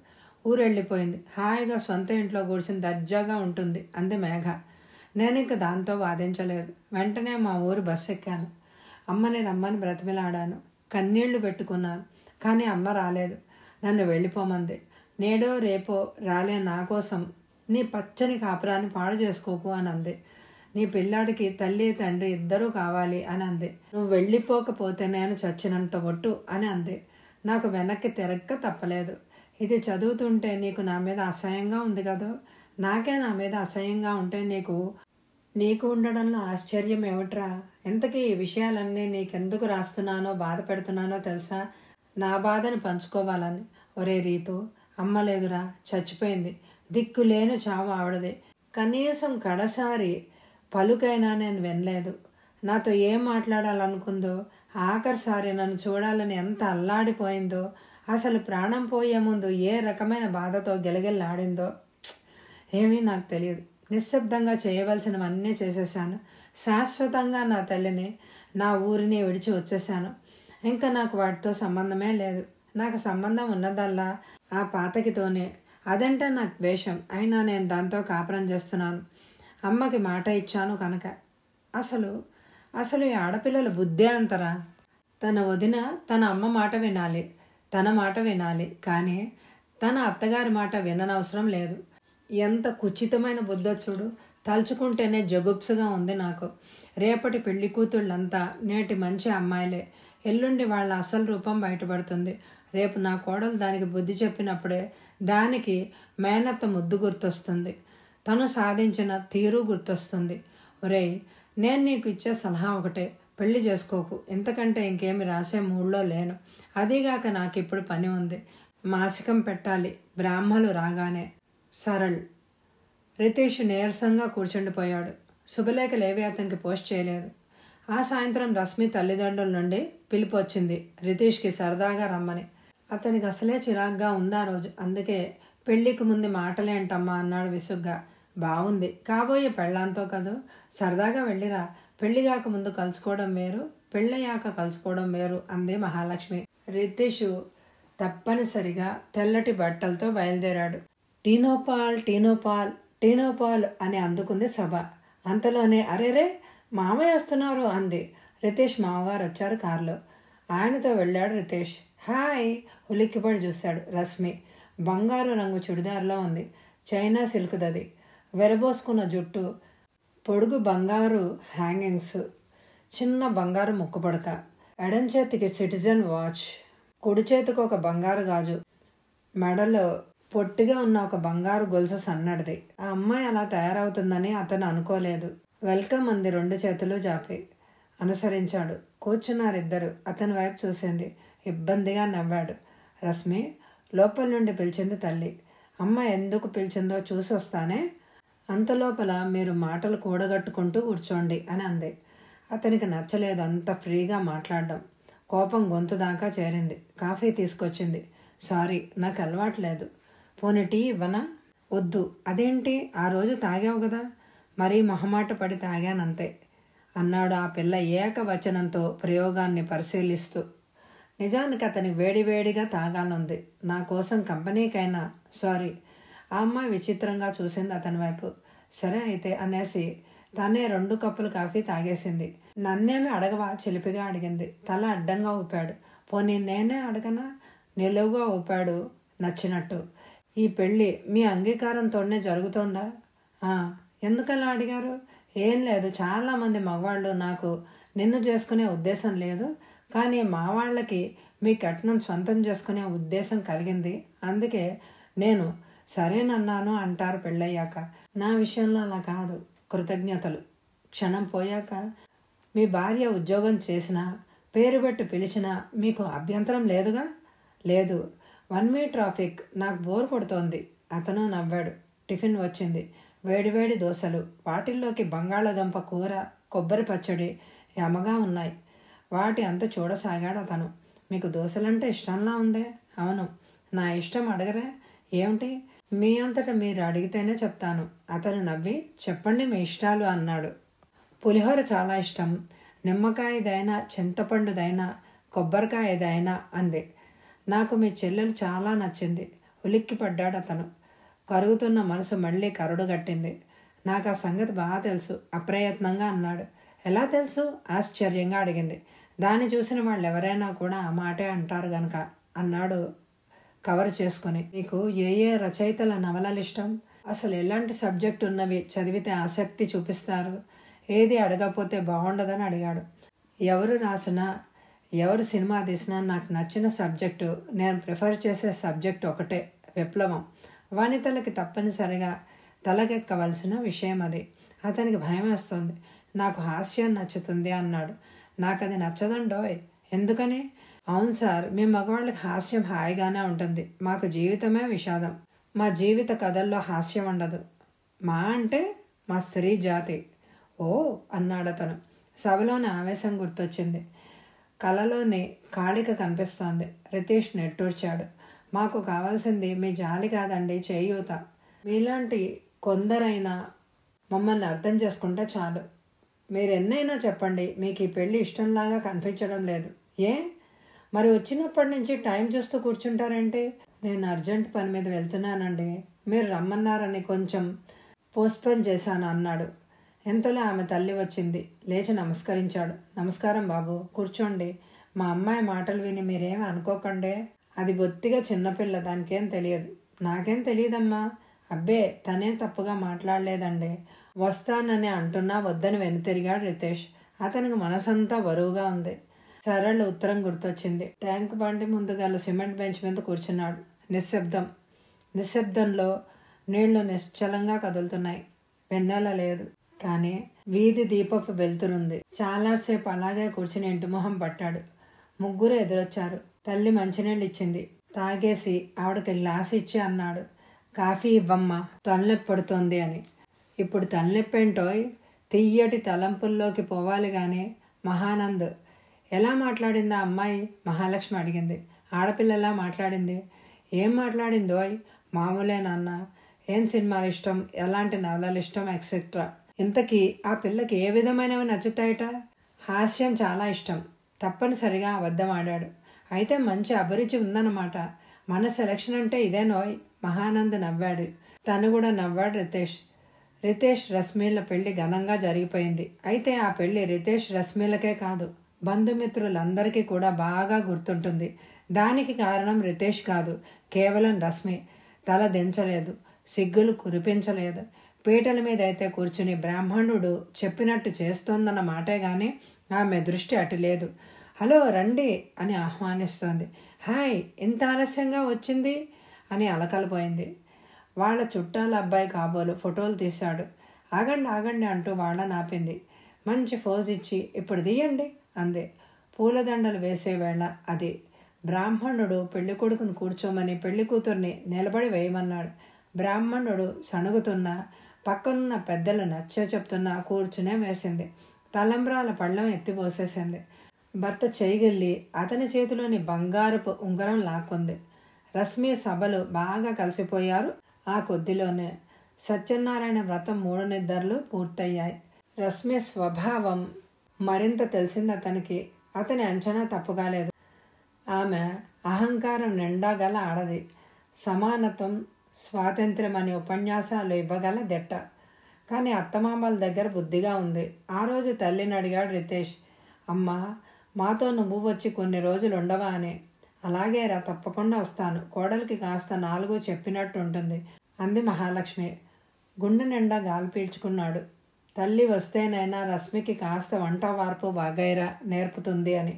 ఊరెళ్ళిపోయింది హాయిగా సొంత ఇంట్లో కూర్చుని దర్జాగా ఉంటుంది అంది మేఘ నేను ఇంక దాంతో వాదించలేదు వెంటనే మా ఊరు బస్సు ఎక్కాను అమ్మని రమ్మని బ్రతిమిలాడాను కన్నీళ్లు పెట్టుకున్నాను కానీ అమ్మ రాలేదు నన్ను వెళ్ళిపోమంది నేడో రేపో రాలే నా కోసం నీ పచ్చని కాపురాన్ని పాడు చేసుకోకు అని అంది నీ పిల్లాడికి తల్లి తండ్రి ఇద్దరూ కావాలి అని అంది నువ్వు వెళ్ళిపోకపోతే నేను చచ్చినంత ఒట్టు అని అంది నాకు వెనక్కి తిరక్క తప్పలేదు ఇది చదువుతుంటే నీకు నా మీద అసహ్యంగా ఉంది కదా నాకే నా మీద అసహ్యంగా ఉంటే నీకు నీకు ఉండడంలో ఆశ్చర్యం ఏమిట్రా ఇంతకీ ఈ విషయాలన్నీ నీకెందుకు రాస్తున్నానో బాధ పెడుతున్నానో తెలుసా నా బాధని పంచుకోవాలని ఒరే రీతో అమ్మలేదురా చచ్చిపోయింది దిక్కు లేని చావు ఆవిడదే కనీసం కడసారి పలుకైనా నేను వినలేదు నాతో ఏం మాట్లాడాలనుకుందో ఆఖరిసారి నన్ను చూడాలని ఎంత అల్లాడిపోయిందో అసలు ప్రాణం పోయే ముందు ఏ రకమైన బాధతో గెలగెల్లాడిందో ఏమీ నాకు తెలియదు నిశ్శబ్దంగా చేయవలసినవన్నీ చేసేసాను శాశ్వతంగా నా తల్లిని నా ఊరిని విడిచి వచ్చేసాను ఇంకా నాకు వాటితో సంబంధమే లేదు నాకు సంబంధం ఉన్నదల్లా ఆ పాతకితోనే అదంటే నాకు ద్వేషం అయినా నేను దాంతో కాపురం చేస్తున్నాను అమ్మకి మాట ఇచ్చాను కనుక అసలు అసలు ఈ ఆడపిల్లల బుద్ధే అంతరా తన వదిన తన అమ్మ మాట వినాలి తన మాట వినాలి కానీ తన అత్తగారి మాట విననవసరం లేదు ఎంత కుచితమైన బుద్ధ చూడు తలుచుకుంటేనే జగుప్సుగా ఉంది నాకు రేపటి పెళ్లి కూతుళ్ళంతా నేటి మంచి అమ్మాయిలే ఎల్లుండి వాళ్ళ అసలు రూపం బయటపడుతుంది రేపు నా కోడలు దానికి బుద్ధి చెప్పినప్పుడే దానికి మేనత్త ముద్దు గుర్తొస్తుంది తను సాధించిన తీరు గుర్తొస్తుంది ఒరే నేను నీకు ఇచ్చే సలహా ఒకటే పెళ్లి చేసుకోకు ఇంతకంటే ఇంకేమి రాసే మూడ్లో లేను అదీగాక నాకు ఇప్పుడు పని ఉంది మాసికం పెట్టాలి బ్రాహ్మలు రాగానే సరళ్ రితీష్ నీరసంగా కూర్చుండిపోయాడు శుభలేఖలు ఏవి అతనికి పోస్ట్ చేయలేదు ఆ సాయంత్రం రశ్మి తల్లిదండ్రుల నుండి పిలుపు వచ్చింది రితీష్కి సరదాగా రమ్మని అతనికి అసలే చిరాగ్గా ఉంది ఆ రోజు అందుకే పెళ్లికి ముందు మాటలేంటమ్మా అన్నాడు విసుగ్గా బాగుంది కాబోయే పెళ్ళాంతో కదూ సరదాగా వెళ్ళిరా పెళ్లిగాక కాక ముందు కలుసుకోవడం వేరు పెళ్ళయ్యాక కలుసుకోవడం వేరు అంది మహాలక్ష్మి రితీష్ తప్పనిసరిగా తెల్లటి బట్టలతో బయలుదేరాడు టీనోపాల్ టీనోపాల్ టీనోపాల్ అని అందుకుంది సభ అంతలోనే అరేరే మామయ్య వస్తున్నారు అంది రితేష్ మామగారు వచ్చారు కారులో ఆయనతో వెళ్ళాడు రితేష్ హాయ్ ఉలిక్కిపడి చూశాడు రశ్మి బంగారు రంగు చుడిదార్లో ఉంది చైనా సిల్క్దది వెరబోసుకున్న జుట్టు పొడుగు బంగారు హ్యాంగింగ్స్ చిన్న బంగారు ముక్కుపడక ఎడం చేతికి సిటిజన్ వాచ్ కుడి చేతికి ఒక బంగారు గాజు మెడలో పొట్టిగా ఉన్న ఒక బంగారు గొలుసు సన్నడిది ఆ అమ్మాయి అలా తయారవుతుందని అతను అనుకోలేదు వెల్కమ్ అంది రెండు చేతులు జాపి అనుసరించాడు కూర్చున్నారిద్దరు అతని వైపు చూసింది ఇబ్బందిగా నవ్వాడు రశ్మి లోపల నుండి పిలిచింది తల్లి అమ్మ ఎందుకు పిలిచిందో చూసి వస్తానే అంతలోపల మీరు మాటలు కూడగట్టుకుంటూ కూర్చోండి అని అంది అతనికి నచ్చలేదు అంత ఫ్రీగా మాట్లాడడం కోపం గొంతు దాకా చేరింది కాఫీ తీసుకొచ్చింది సారీ నాకు అలవాట్లేదు పోనీ టీ ఇవ్వనా వద్దు అదేంటి ఆ రోజు తాగావు కదా మరీ మొహమాట పడి తాగానంతే అన్నాడు ఆ పిల్ల ఏకవచనంతో ప్రయోగాన్ని పరిశీలిస్తూ నిజానికి అతని వేడివేడిగా తాగానుంది నా కోసం కంపెనీకైనా సారీ ఆ అమ్మాయి విచిత్రంగా చూసింది అతని వైపు సరే అయితే అనేసి తనే రెండు కప్పులు కాఫీ తాగేసింది నన్నేమి అడగవా చిలిపిగా అడిగింది తల అడ్డంగా ఊపాడు పోనీ నేనే అడగనా నిలువుగా ఊపాడు నచ్చినట్టు ఈ పెళ్ళి మీ అంగీకారంతోనే జరుగుతోందా ఎందుకలా అడిగారు ఏం లేదు చాలామంది మగవాళ్ళు నాకు నిన్ను చేసుకునే ఉద్దేశం లేదు కానీ మా వాళ్ళకి మీ కట్నం సొంతం చేసుకునే ఉద్దేశం కలిగింది అందుకే నేను సరేనన్నాను అంటారు పెళ్ళయ్యాక నా విషయంలో అలా కాదు కృతజ్ఞతలు క్షణం పోయాక మీ భార్య ఉద్యోగం చేసినా పేరు పెట్టి పిలిచినా మీకు అభ్యంతరం లేదుగా లేదు వన్ వే ట్రాఫిక్ నాకు బోర్ కొడుతోంది అతను నవ్వాడు టిఫిన్ వచ్చింది వేడివేడి దోశలు వాటిల్లోకి బంగాళాదుంప కూర కొబ్బరి పచ్చడి యమగా ఉన్నాయి వాటి అంత చూడసాగాడు అతను మీకు దోశలంటే ఇష్టంలా ఉందే అవును నా ఇష్టం అడగరే ఏమిటి మీ అంతట మీరు అడిగితేనే చెప్తాను అతను నవ్వి చెప్పండి మీ ఇష్టాలు అన్నాడు పులిహోర చాలా ఇష్టం నిమ్మకాయదైనా చింతపండుదైనా కొబ్బరికాయదైనా అంది నాకు మీ చెల్లెలు చాలా నచ్చింది పడ్డాడు అతను కరుగుతున్న మనసు మళ్ళీ కరుడుగట్టింది నాకు ఆ సంగతి బాగా తెలుసు అప్రయత్నంగా అన్నాడు ఎలా తెలుసు ఆశ్చర్యంగా అడిగింది దాన్ని చూసిన వాళ్ళు ఎవరైనా కూడా ఆ మాటే అంటారు గనక అన్నాడు కవర్ చేసుకుని మీకు ఏ ఏ రచయితల నవలలు ఇష్టం అసలు ఎలాంటి సబ్జెక్ట్ ఉన్నవి చదివితే ఆసక్తి చూపిస్తారు ఏది అడగపోతే బాగుండదని అడిగాడు ఎవరు రాసినా ఎవరు సినిమా తీసినా నాకు నచ్చిన సబ్జెక్టు నేను ప్రిఫర్ చేసే సబ్జెక్ట్ ఒకటే విప్లవం వనితలకి తప్పనిసరిగా తలకెక్కవలసిన విషయం అది అతనికి భయం వేస్తుంది నాకు హాస్యం నచ్చుతుంది అన్నాడు నాకు అది నచ్చదండోయ్ ఎందుకని అవును సార్ మీ మగవాళ్ళకి హాస్యం హాయిగానే ఉంటుంది మాకు జీవితమే విషాదం మా జీవిత కథల్లో హాస్యం ఉండదు మా అంటే మా స్త్రీ జాతి ఓ అన్నాడు అతను సభలోని ఆవేశం గుర్తొచ్చింది కళలోని కాళిక కనిపిస్తోంది రితీష్ నెట్టూర్చాడు మాకు కావాల్సింది మీ జాలి కాదండి చేయూత మీలాంటి కొందరైనా మమ్మల్ని అర్థం చేసుకుంటే చాలు మీరు ఎన్నైనా చెప్పండి మీకు ఈ పెళ్ళి ఇష్టంలాగా కనిపించడం లేదు ఏ మరి వచ్చినప్పటి నుంచి టైం చూస్తూ కూర్చుంటారంటే నేను అర్జెంట్ పని మీద వెళ్తున్నానండి మీరు రమ్మన్నారని కొంచెం పోస్ట్పోన్ చేశాను అన్నాడు ఎంతలో ఆమె తల్లి వచ్చింది లేచి నమస్కరించాడు నమస్కారం బాబు కూర్చోండి మా అమ్మాయి మాటలు విని మీరేమీ అనుకోకండి అది బొత్తిగా చిన్నపిల్ల దానికేం తెలియదు నాకేం తెలియదమ్మా అబ్బే తనే తప్పుగా మాట్లాడలేదండి వస్తానని అంటున్నా వద్దని వెనుతిరిగాడు రితేష్ అతనికి మనసంతా బరువుగా ఉంది సరళ్ళు ఉత్తరం గుర్తొచ్చింది ట్యాంక్ బండి ముందు గల సిమెంట్ బెంచ్ మీద కూర్చున్నాడు నిశ్శబ్దం నిశ్శబ్దంలో నీళ్లు నిశ్చలంగా కదులుతున్నాయి వెన్నెల లేదు కానీ వీధి దీపపు వెలుతురుంది చాలాసేపు అలాగే కూర్చుని ఇంటి మొహం పట్టాడు ముగ్గురు ఎదురొచ్చారు తల్లి మంచినీళ్ళు ఇచ్చింది తాగేసి ఆవిడకి గ్లాస్ ఇచ్చి అన్నాడు కాఫీ ఇవ్వమ్మా తలనొప్పి పడుతోంది అని ఇప్పుడు తలనొప్పి ఏంటో తియ్యటి తలంపుల్లోకి పోవాలి కానీ మహానంద్ ఎలా మాట్లాడింది ఆ అమ్మాయి మహాలక్ష్మి అడిగింది ఆడపిల్ల ఎలా మాట్లాడింది ఏం మాట్లాడిందో మామూలే నాన్న ఏం సినిమాలు ఇష్టం ఎలాంటి నవలలు ఇష్టం ఎక్సెట్రా ఇంతకీ ఆ పిల్లకి ఏ విధమైనవి నచ్చుతాయట హాస్యం చాలా ఇష్టం తప్పనిసరిగా అబద్ధం ఆడాడు అయితే మంచి అభిరుచి ఉందన్నమాట మన సెలక్షన్ అంటే నోయ్ మహానంద్ నవ్వాడు తను కూడా నవ్వాడు రితేష్ రితేష్ రశ్మిల పెళ్లి ఘనంగా జరిగిపోయింది అయితే ఆ పెళ్లి రితేష్ రశ్మిలకే కాదు బంధుమిత్రులందరికీ కూడా బాగా గుర్తుంటుంది దానికి కారణం రితేష్ కాదు కేవలం రశ్మి తల దించలేదు సిగ్గులు కురిపించలేదు పీటల మీద అయితే కూర్చుని బ్రాహ్మణుడు చెప్పినట్టు చేస్తోందన్న మాటే కానీ ఆమె దృష్టి అటు లేదు హలో రండి అని ఆహ్వానిస్తోంది హాయ్ ఎంత ఆలస్యంగా వచ్చింది అని అలకలిపోయింది వాళ్ళ చుట్టాల అబ్బాయి కాబోలు ఫోటోలు తీశాడు ఆగండి ఆగండి అంటూ వాళ్ళ నాపింది మంచి ఫోజ్ ఇచ్చి ఇప్పుడు తీయండి అంది పూలదండలు వేసే వేళ అది బ్రాహ్మణుడు పెళ్లి కొడుకును కూర్చోమని పెళ్లి కూతుర్ని నిలబడి వేయమన్నాడు బ్రాహ్మణుడు సణుగుతున్న పక్కనున్న పెద్దలు నచ్చ చెప్తున్నా కూర్చునే వేసింది తలంబ్రాల పళ్ళం ఎత్తిపోసేసింది భర్త చేయగల్లి అతని చేతిలోని బంగారపు ఉంగరం లాక్కుంది రశ్మి సభలు బాగా కలిసిపోయారు ఆ కొద్దిలోనే సత్యనారాయణ వ్రతం మూడు నిద్రలు పూర్తయ్యాయి రశ్మి స్వభావం మరింత తెలిసింది అతనికి అతని అంచనా తప్పుకాలేదు ఆమె అహంకారం నిండా గల ఆడది సమానత్వం స్వాతంత్ర్యం అనే ఉపన్యాసాలు ఇవ్వగల దిట్ట కానీ అత్తమామల దగ్గర బుద్ధిగా ఉంది ఆ రోజు తల్లిని అడిగాడు రితేష్ అమ్మ మాతో నువ్వు వచ్చి కొన్ని రోజులు ఉండవా అనే అలాగేరా తప్పకుండా వస్తాను కోడలికి కాస్త నాలుగో చెప్పినట్టు ఉంటుంది అంది మహాలక్ష్మి గుండె నిండా గాలి పీల్చుకున్నాడు తల్లి వస్తేనైనా రశ్మికి కాస్త వంట వార్పు బాగైరా నేర్పుతుంది అని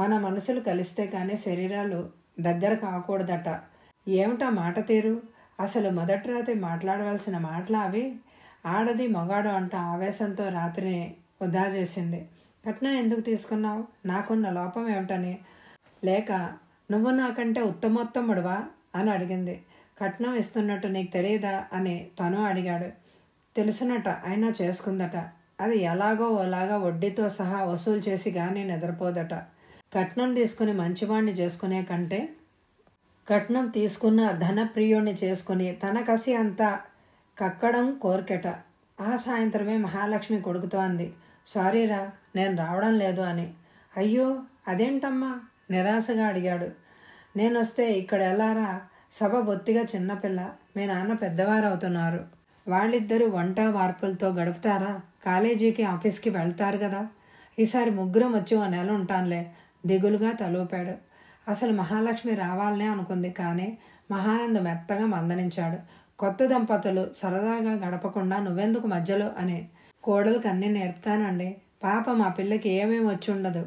మన మనసులు కలిస్తే కానీ శరీరాలు దగ్గర కాకూడదట ఏమిటా మాట తీరు అసలు మొదటి రాత్రి మాట్లాడవలసిన మాటలు అవి ఆడది మొగాడు అంట ఆవేశంతో రాత్రిని వృధా చేసింది కట్నం ఎందుకు తీసుకున్నావు నాకున్న లోపం ఏమిటని లేక నువ్వు నాకంటే ఉత్తమోత్తముడువా అని అడిగింది కట్నం ఇస్తున్నట్టు నీకు తెలియదా అని తను అడిగాడు తెలిసినట్ట అయినా చేసుకుందట అది ఎలాగో అలాగా వడ్డీతో సహా వసూలు చేసి కానీ నిద్రపోదట కట్నం తీసుకుని మంచివాణ్ణి చేసుకునే కంటే కట్నం తీసుకున్న ధనప్రియుణ్ణి చేసుకుని తన కసి అంతా కక్కడం కోరికట ఆ సాయంత్రమే మహాలక్ష్మి కొడుకుతో అంది సారీరా నేను రావడం లేదు అని అయ్యో అదేంటమ్మా నిరాశగా అడిగాడు నేను వస్తే ఇక్కడ ఎలారా సభ బొత్తిగా చిన్నపిల్ల మీ నాన్న పెద్దవారు అవుతున్నారు వాళ్ళిద్దరూ వంట వార్పులతో గడుపుతారా కాలేజీకి ఆఫీస్కి వెళ్తారు కదా ఈసారి ముగ్గురం వచ్చి ఓ నెల ఉంటానులే దిగులుగా తలూపాడు అసలు మహాలక్ష్మి రావాలనే అనుకుంది కానీ మహానంద మెత్తగా మందనించాడు కొత్త దంపతులు సరదాగా గడపకుండా నువ్వెందుకు మధ్యలో అని కోడలకి అన్నీ నేర్పుతానండి పాప మా పిల్లకి ఏమేమి వచ్చి ఉండదు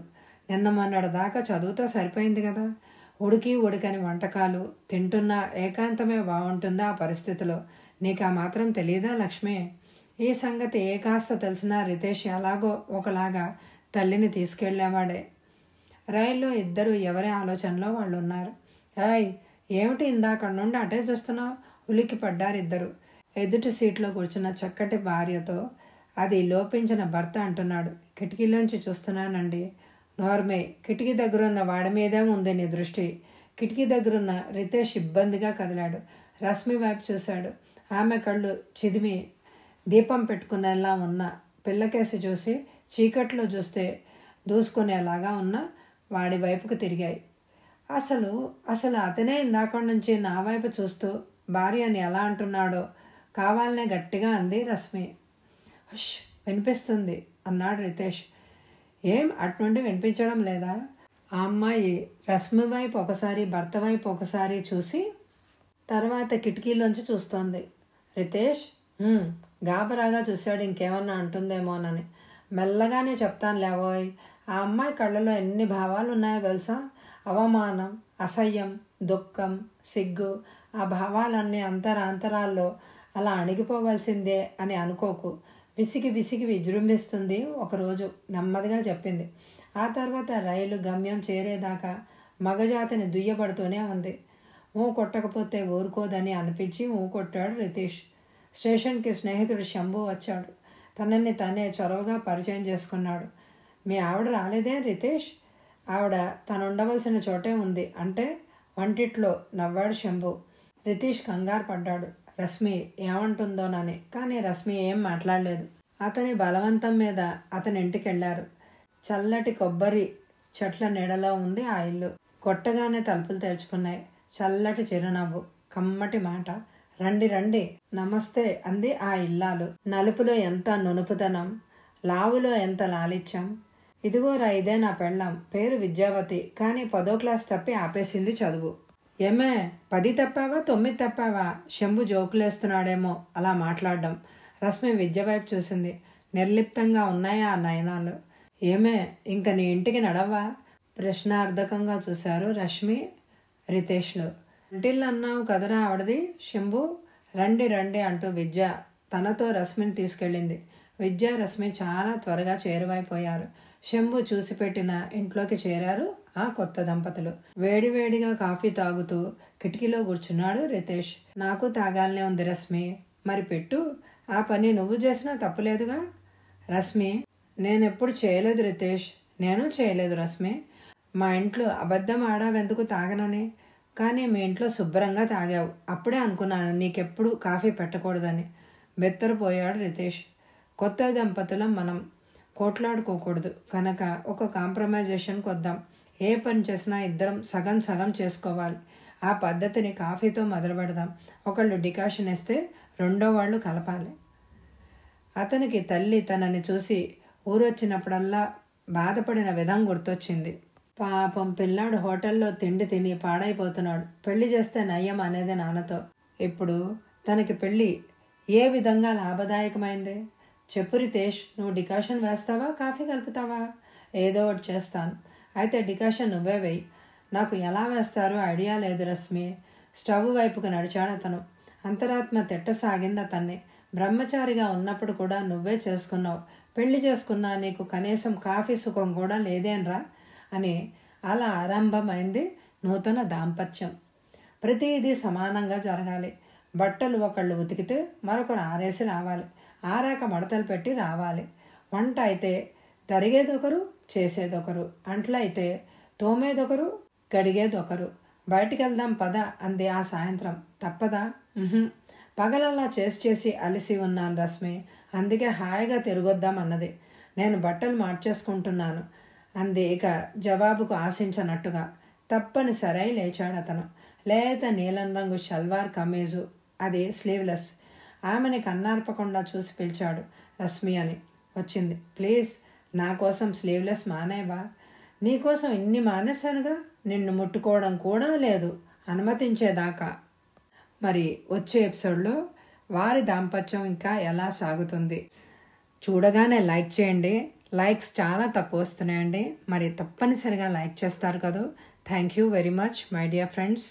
నిన్న మొన్నటి దాకా చదువుతో సరిపోయింది కదా ఉడికి ఉడికని వంటకాలు తింటున్నా ఏకాంతమే బాగుంటుందా ఆ పరిస్థితిలో నీకు ఆ మాత్రం తెలియదా లక్ష్మి ఈ సంగతి ఏ కాస్త తెలిసినా రితేష్ ఎలాగో ఒకలాగా తల్లిని తీసుకెళ్ళేవాడే రైల్లో ఇద్దరు ఎవరి ఆలోచనలో వాళ్ళు ఉన్నారు హాయ్ ఏమిటి ఇందాక నుండి అటే చూస్తున్నావు ఉలిక్కి పడ్డారు ఇద్దరు ఎదుటి సీట్లో కూర్చున్న చక్కటి భార్యతో అది లోపించిన భర్త అంటున్నాడు కిటికీలోంచి చూస్తున్నానండి నోర్మే కిటికీ దగ్గరున్న వాడి మీదే ఉంది నీ దృష్టి కిటికీ దగ్గరున్న రితేష్ ఇబ్బందిగా కదిలాడు రశ్మి వైపు చూశాడు ఆమె కళ్ళు చిదిమి దీపం పెట్టుకునేలా ఉన్న పిల్లకేసి చూసి చీకట్లో చూస్తే దూసుకునేలాగా ఉన్న వాడి వైపుకు తిరిగాయి అసలు అసలు అతనే ఇందాక నుంచి నా వైపు చూస్తూ భార్య అని ఎలా అంటున్నాడో కావాలనే గట్టిగా అంది రశ్మి హష్ వినిపిస్తుంది అన్నాడు రితేష్ ఏం అటువంటి వినిపించడం లేదా ఆ అమ్మాయి రశ్మి వైపు ఒకసారి భర్త వైపు ఒకసారి చూసి తర్వాత కిటికీలోంచి చూస్తోంది రితేష్ గాబరాగా చూశాడు ఇంకేమన్నా అంటుందేమోనని మెల్లగానే చెప్తాను లేవోయ్ ఆ అమ్మాయి కళ్ళలో ఎన్ని భావాలు ఉన్నాయో తెలుసా అవమానం అసహ్యం దుఃఖం సిగ్గు ఆ భావాలన్నీ అంతరాంతరాల్లో అలా అణిగిపోవలసిందే అని అనుకోకు విసిగి విసిగి విజృంభిస్తుంది ఒకరోజు నెమ్మదిగా చెప్పింది ఆ తర్వాత రైలు గమ్యం చేరేదాకా మగజాతిని దుయ్యబడుతూనే ఉంది ఊ కొట్టకపోతే ఊరుకోదని అనిపించి ఊ కొట్టాడు రితీష్ స్టేషన్కి స్నేహితుడు శంభు వచ్చాడు తనని తనే చొరవగా పరిచయం చేసుకున్నాడు మీ ఆవిడ రాలేదే రితేష్ ఆవిడ తను ఉండవలసిన చోటే ఉంది అంటే వంటిట్లో నవ్వాడు శంభు రితీష్ కంగారు పడ్డాడు రశ్మి ఏమంటుందోనని కానీ రశ్మి ఏం మాట్లాడలేదు అతని బలవంతం మీద అతని ఇంటికెళ్లారు చల్లటి కొబ్బరి చెట్ల నీడలో ఉంది ఆ ఇల్లు కొట్టగానే తలుపులు తెరుచుకున్నాయి చల్లటి చిరునవ్వు కమ్మటి మాట రండి రండి నమస్తే అంది ఆ ఇల్లాలు నలుపులో ఎంత నునుపుతనం లావులో ఎంత లాలిత్యం ఇదిగోరా ఇదే నా పెళ్ళం పేరు విద్యావతి కానీ పదో క్లాస్ తప్పి ఆపేసింది చదువు ఏమే పది తప్పావా తొమ్మిది తప్పావా శంభు జోకులేస్తున్నాడేమో అలా మాట్లాడడం రశ్మి విద్య వైపు చూసింది నిర్లిప్తంగా ఉన్నాయా ఆ నయనాలు ఏమే ఇంక నీ ఇంటికి నడవా ప్రశ్నార్థకంగా చూశారు రశ్మి రితేష్లు ఇంటిల్ అన్నావు కదరా ఆవిడది శంభు రండి రండి అంటూ విద్య తనతో రశ్మిని తీసుకెళ్ళింది విద్య రశ్మి చాలా త్వరగా చేరువైపోయారు శంభు చూసిపెట్టిన ఇంట్లోకి చేరారు ఆ కొత్త దంపతులు వేడివేడిగా కాఫీ తాగుతూ కిటికీలో కూర్చున్నాడు రితేష్ నాకు తాగాలనే ఉంది రశ్మి మరి పెట్టు ఆ పని నువ్వు చేసినా తప్పలేదుగా రశ్మి నేనెప్పుడు చేయలేదు రితేష్ నేను చేయలేదు రశ్మి మా ఇంట్లో అబద్ధం ఆడావెందుకు తాగనని కానీ మీ ఇంట్లో శుభ్రంగా తాగావు అప్పుడే అనుకున్నాను నీకెప్పుడు కాఫీ పెట్టకూడదని బెత్తరపోయాడు రితేష్ కొత్త దంపతులం మనం కోట్లాడుకోకూడదు కనుక ఒక కాంప్రమైజేషన్కి వద్దాం ఏ పని చేసినా ఇద్దరం సగం సగం చేసుకోవాలి ఆ పద్ధతిని కాఫీతో మొదలు పెడదాం ఒకళ్ళు డికాషన్ ఇస్తే రెండో వాళ్ళు కలపాలి అతనికి తల్లి తనని చూసి ఊరొచ్చినప్పుడల్లా బాధపడిన విధం గుర్తొచ్చింది పాపం పిల్లాడు హోటల్లో తిండి తిని పాడైపోతున్నాడు పెళ్లి చేస్తే నయ్యం అనేది నాన్నతో ఇప్పుడు తనకి పెళ్ళి ఏ విధంగా లాభదాయకమైంది చెప్పు రితేష్ నువ్వు డికాషన్ వేస్తావా కాఫీ కలుపుతావా ఏదో ఒకటి చేస్తాను అయితే డికాషన్ నువ్వే వేయి నాకు ఎలా వేస్తారో ఐడియా లేదు రశ్మి స్టవ్ వైపుకు నడిచాడు అతను అంతరాత్మ తిట్టసాగింది అతన్ని బ్రహ్మచారిగా ఉన్నప్పుడు కూడా నువ్వే చేసుకున్నావు పెళ్లి చేసుకున్నా నీకు కనీసం కాఫీ సుఖం కూడా లేదేనరా అని అలా ఆరంభమైంది నూతన దాంపత్యం ప్రతిదీ సమానంగా జరగాలి బట్టలు ఒకళ్ళు ఉతికితే మరొకరు ఆరేసి రావాలి ఆరాక మడతలు పెట్టి రావాలి వంట అయితే తరిగేది ఒకరు చేసేదొకరు అంట్లయితే తోమేదొకరు గడిగేదొకరు బయటికి వెళ్దాం పద అంది ఆ సాయంత్రం తప్పదా పగలలా చేసి చేసి అలిసి ఉన్నాను రశ్మి అందుకే హాయిగా తిరగొద్దాం అన్నది నేను బట్టలు మార్చేసుకుంటున్నాను అంది ఇక జవాబుకు ఆశించనట్టుగా తప్పనిసరై లేచాడు అతను లేత నీలం రంగు షల్వార్ కమీజు అది స్లీవ్లెస్ ఆమెని కన్నార్పకుండా చూసి పిలిచాడు రశ్మి అని వచ్చింది ప్లీజ్ నా కోసం స్లీవ్లెస్ మానేవా నీకోసం ఇన్ని మానేశానుగా నిన్ను ముట్టుకోవడం కూడా లేదు అనుమతించేదాకా మరి వచ్చే ఎపిసోడ్లో వారి దాంపత్యం ఇంకా ఎలా సాగుతుంది చూడగానే లైక్ చేయండి లైక్స్ చాలా తక్కువ వస్తున్నాయండి మరి తప్పనిసరిగా లైక్ చేస్తారు కదా thank you very much my dear friends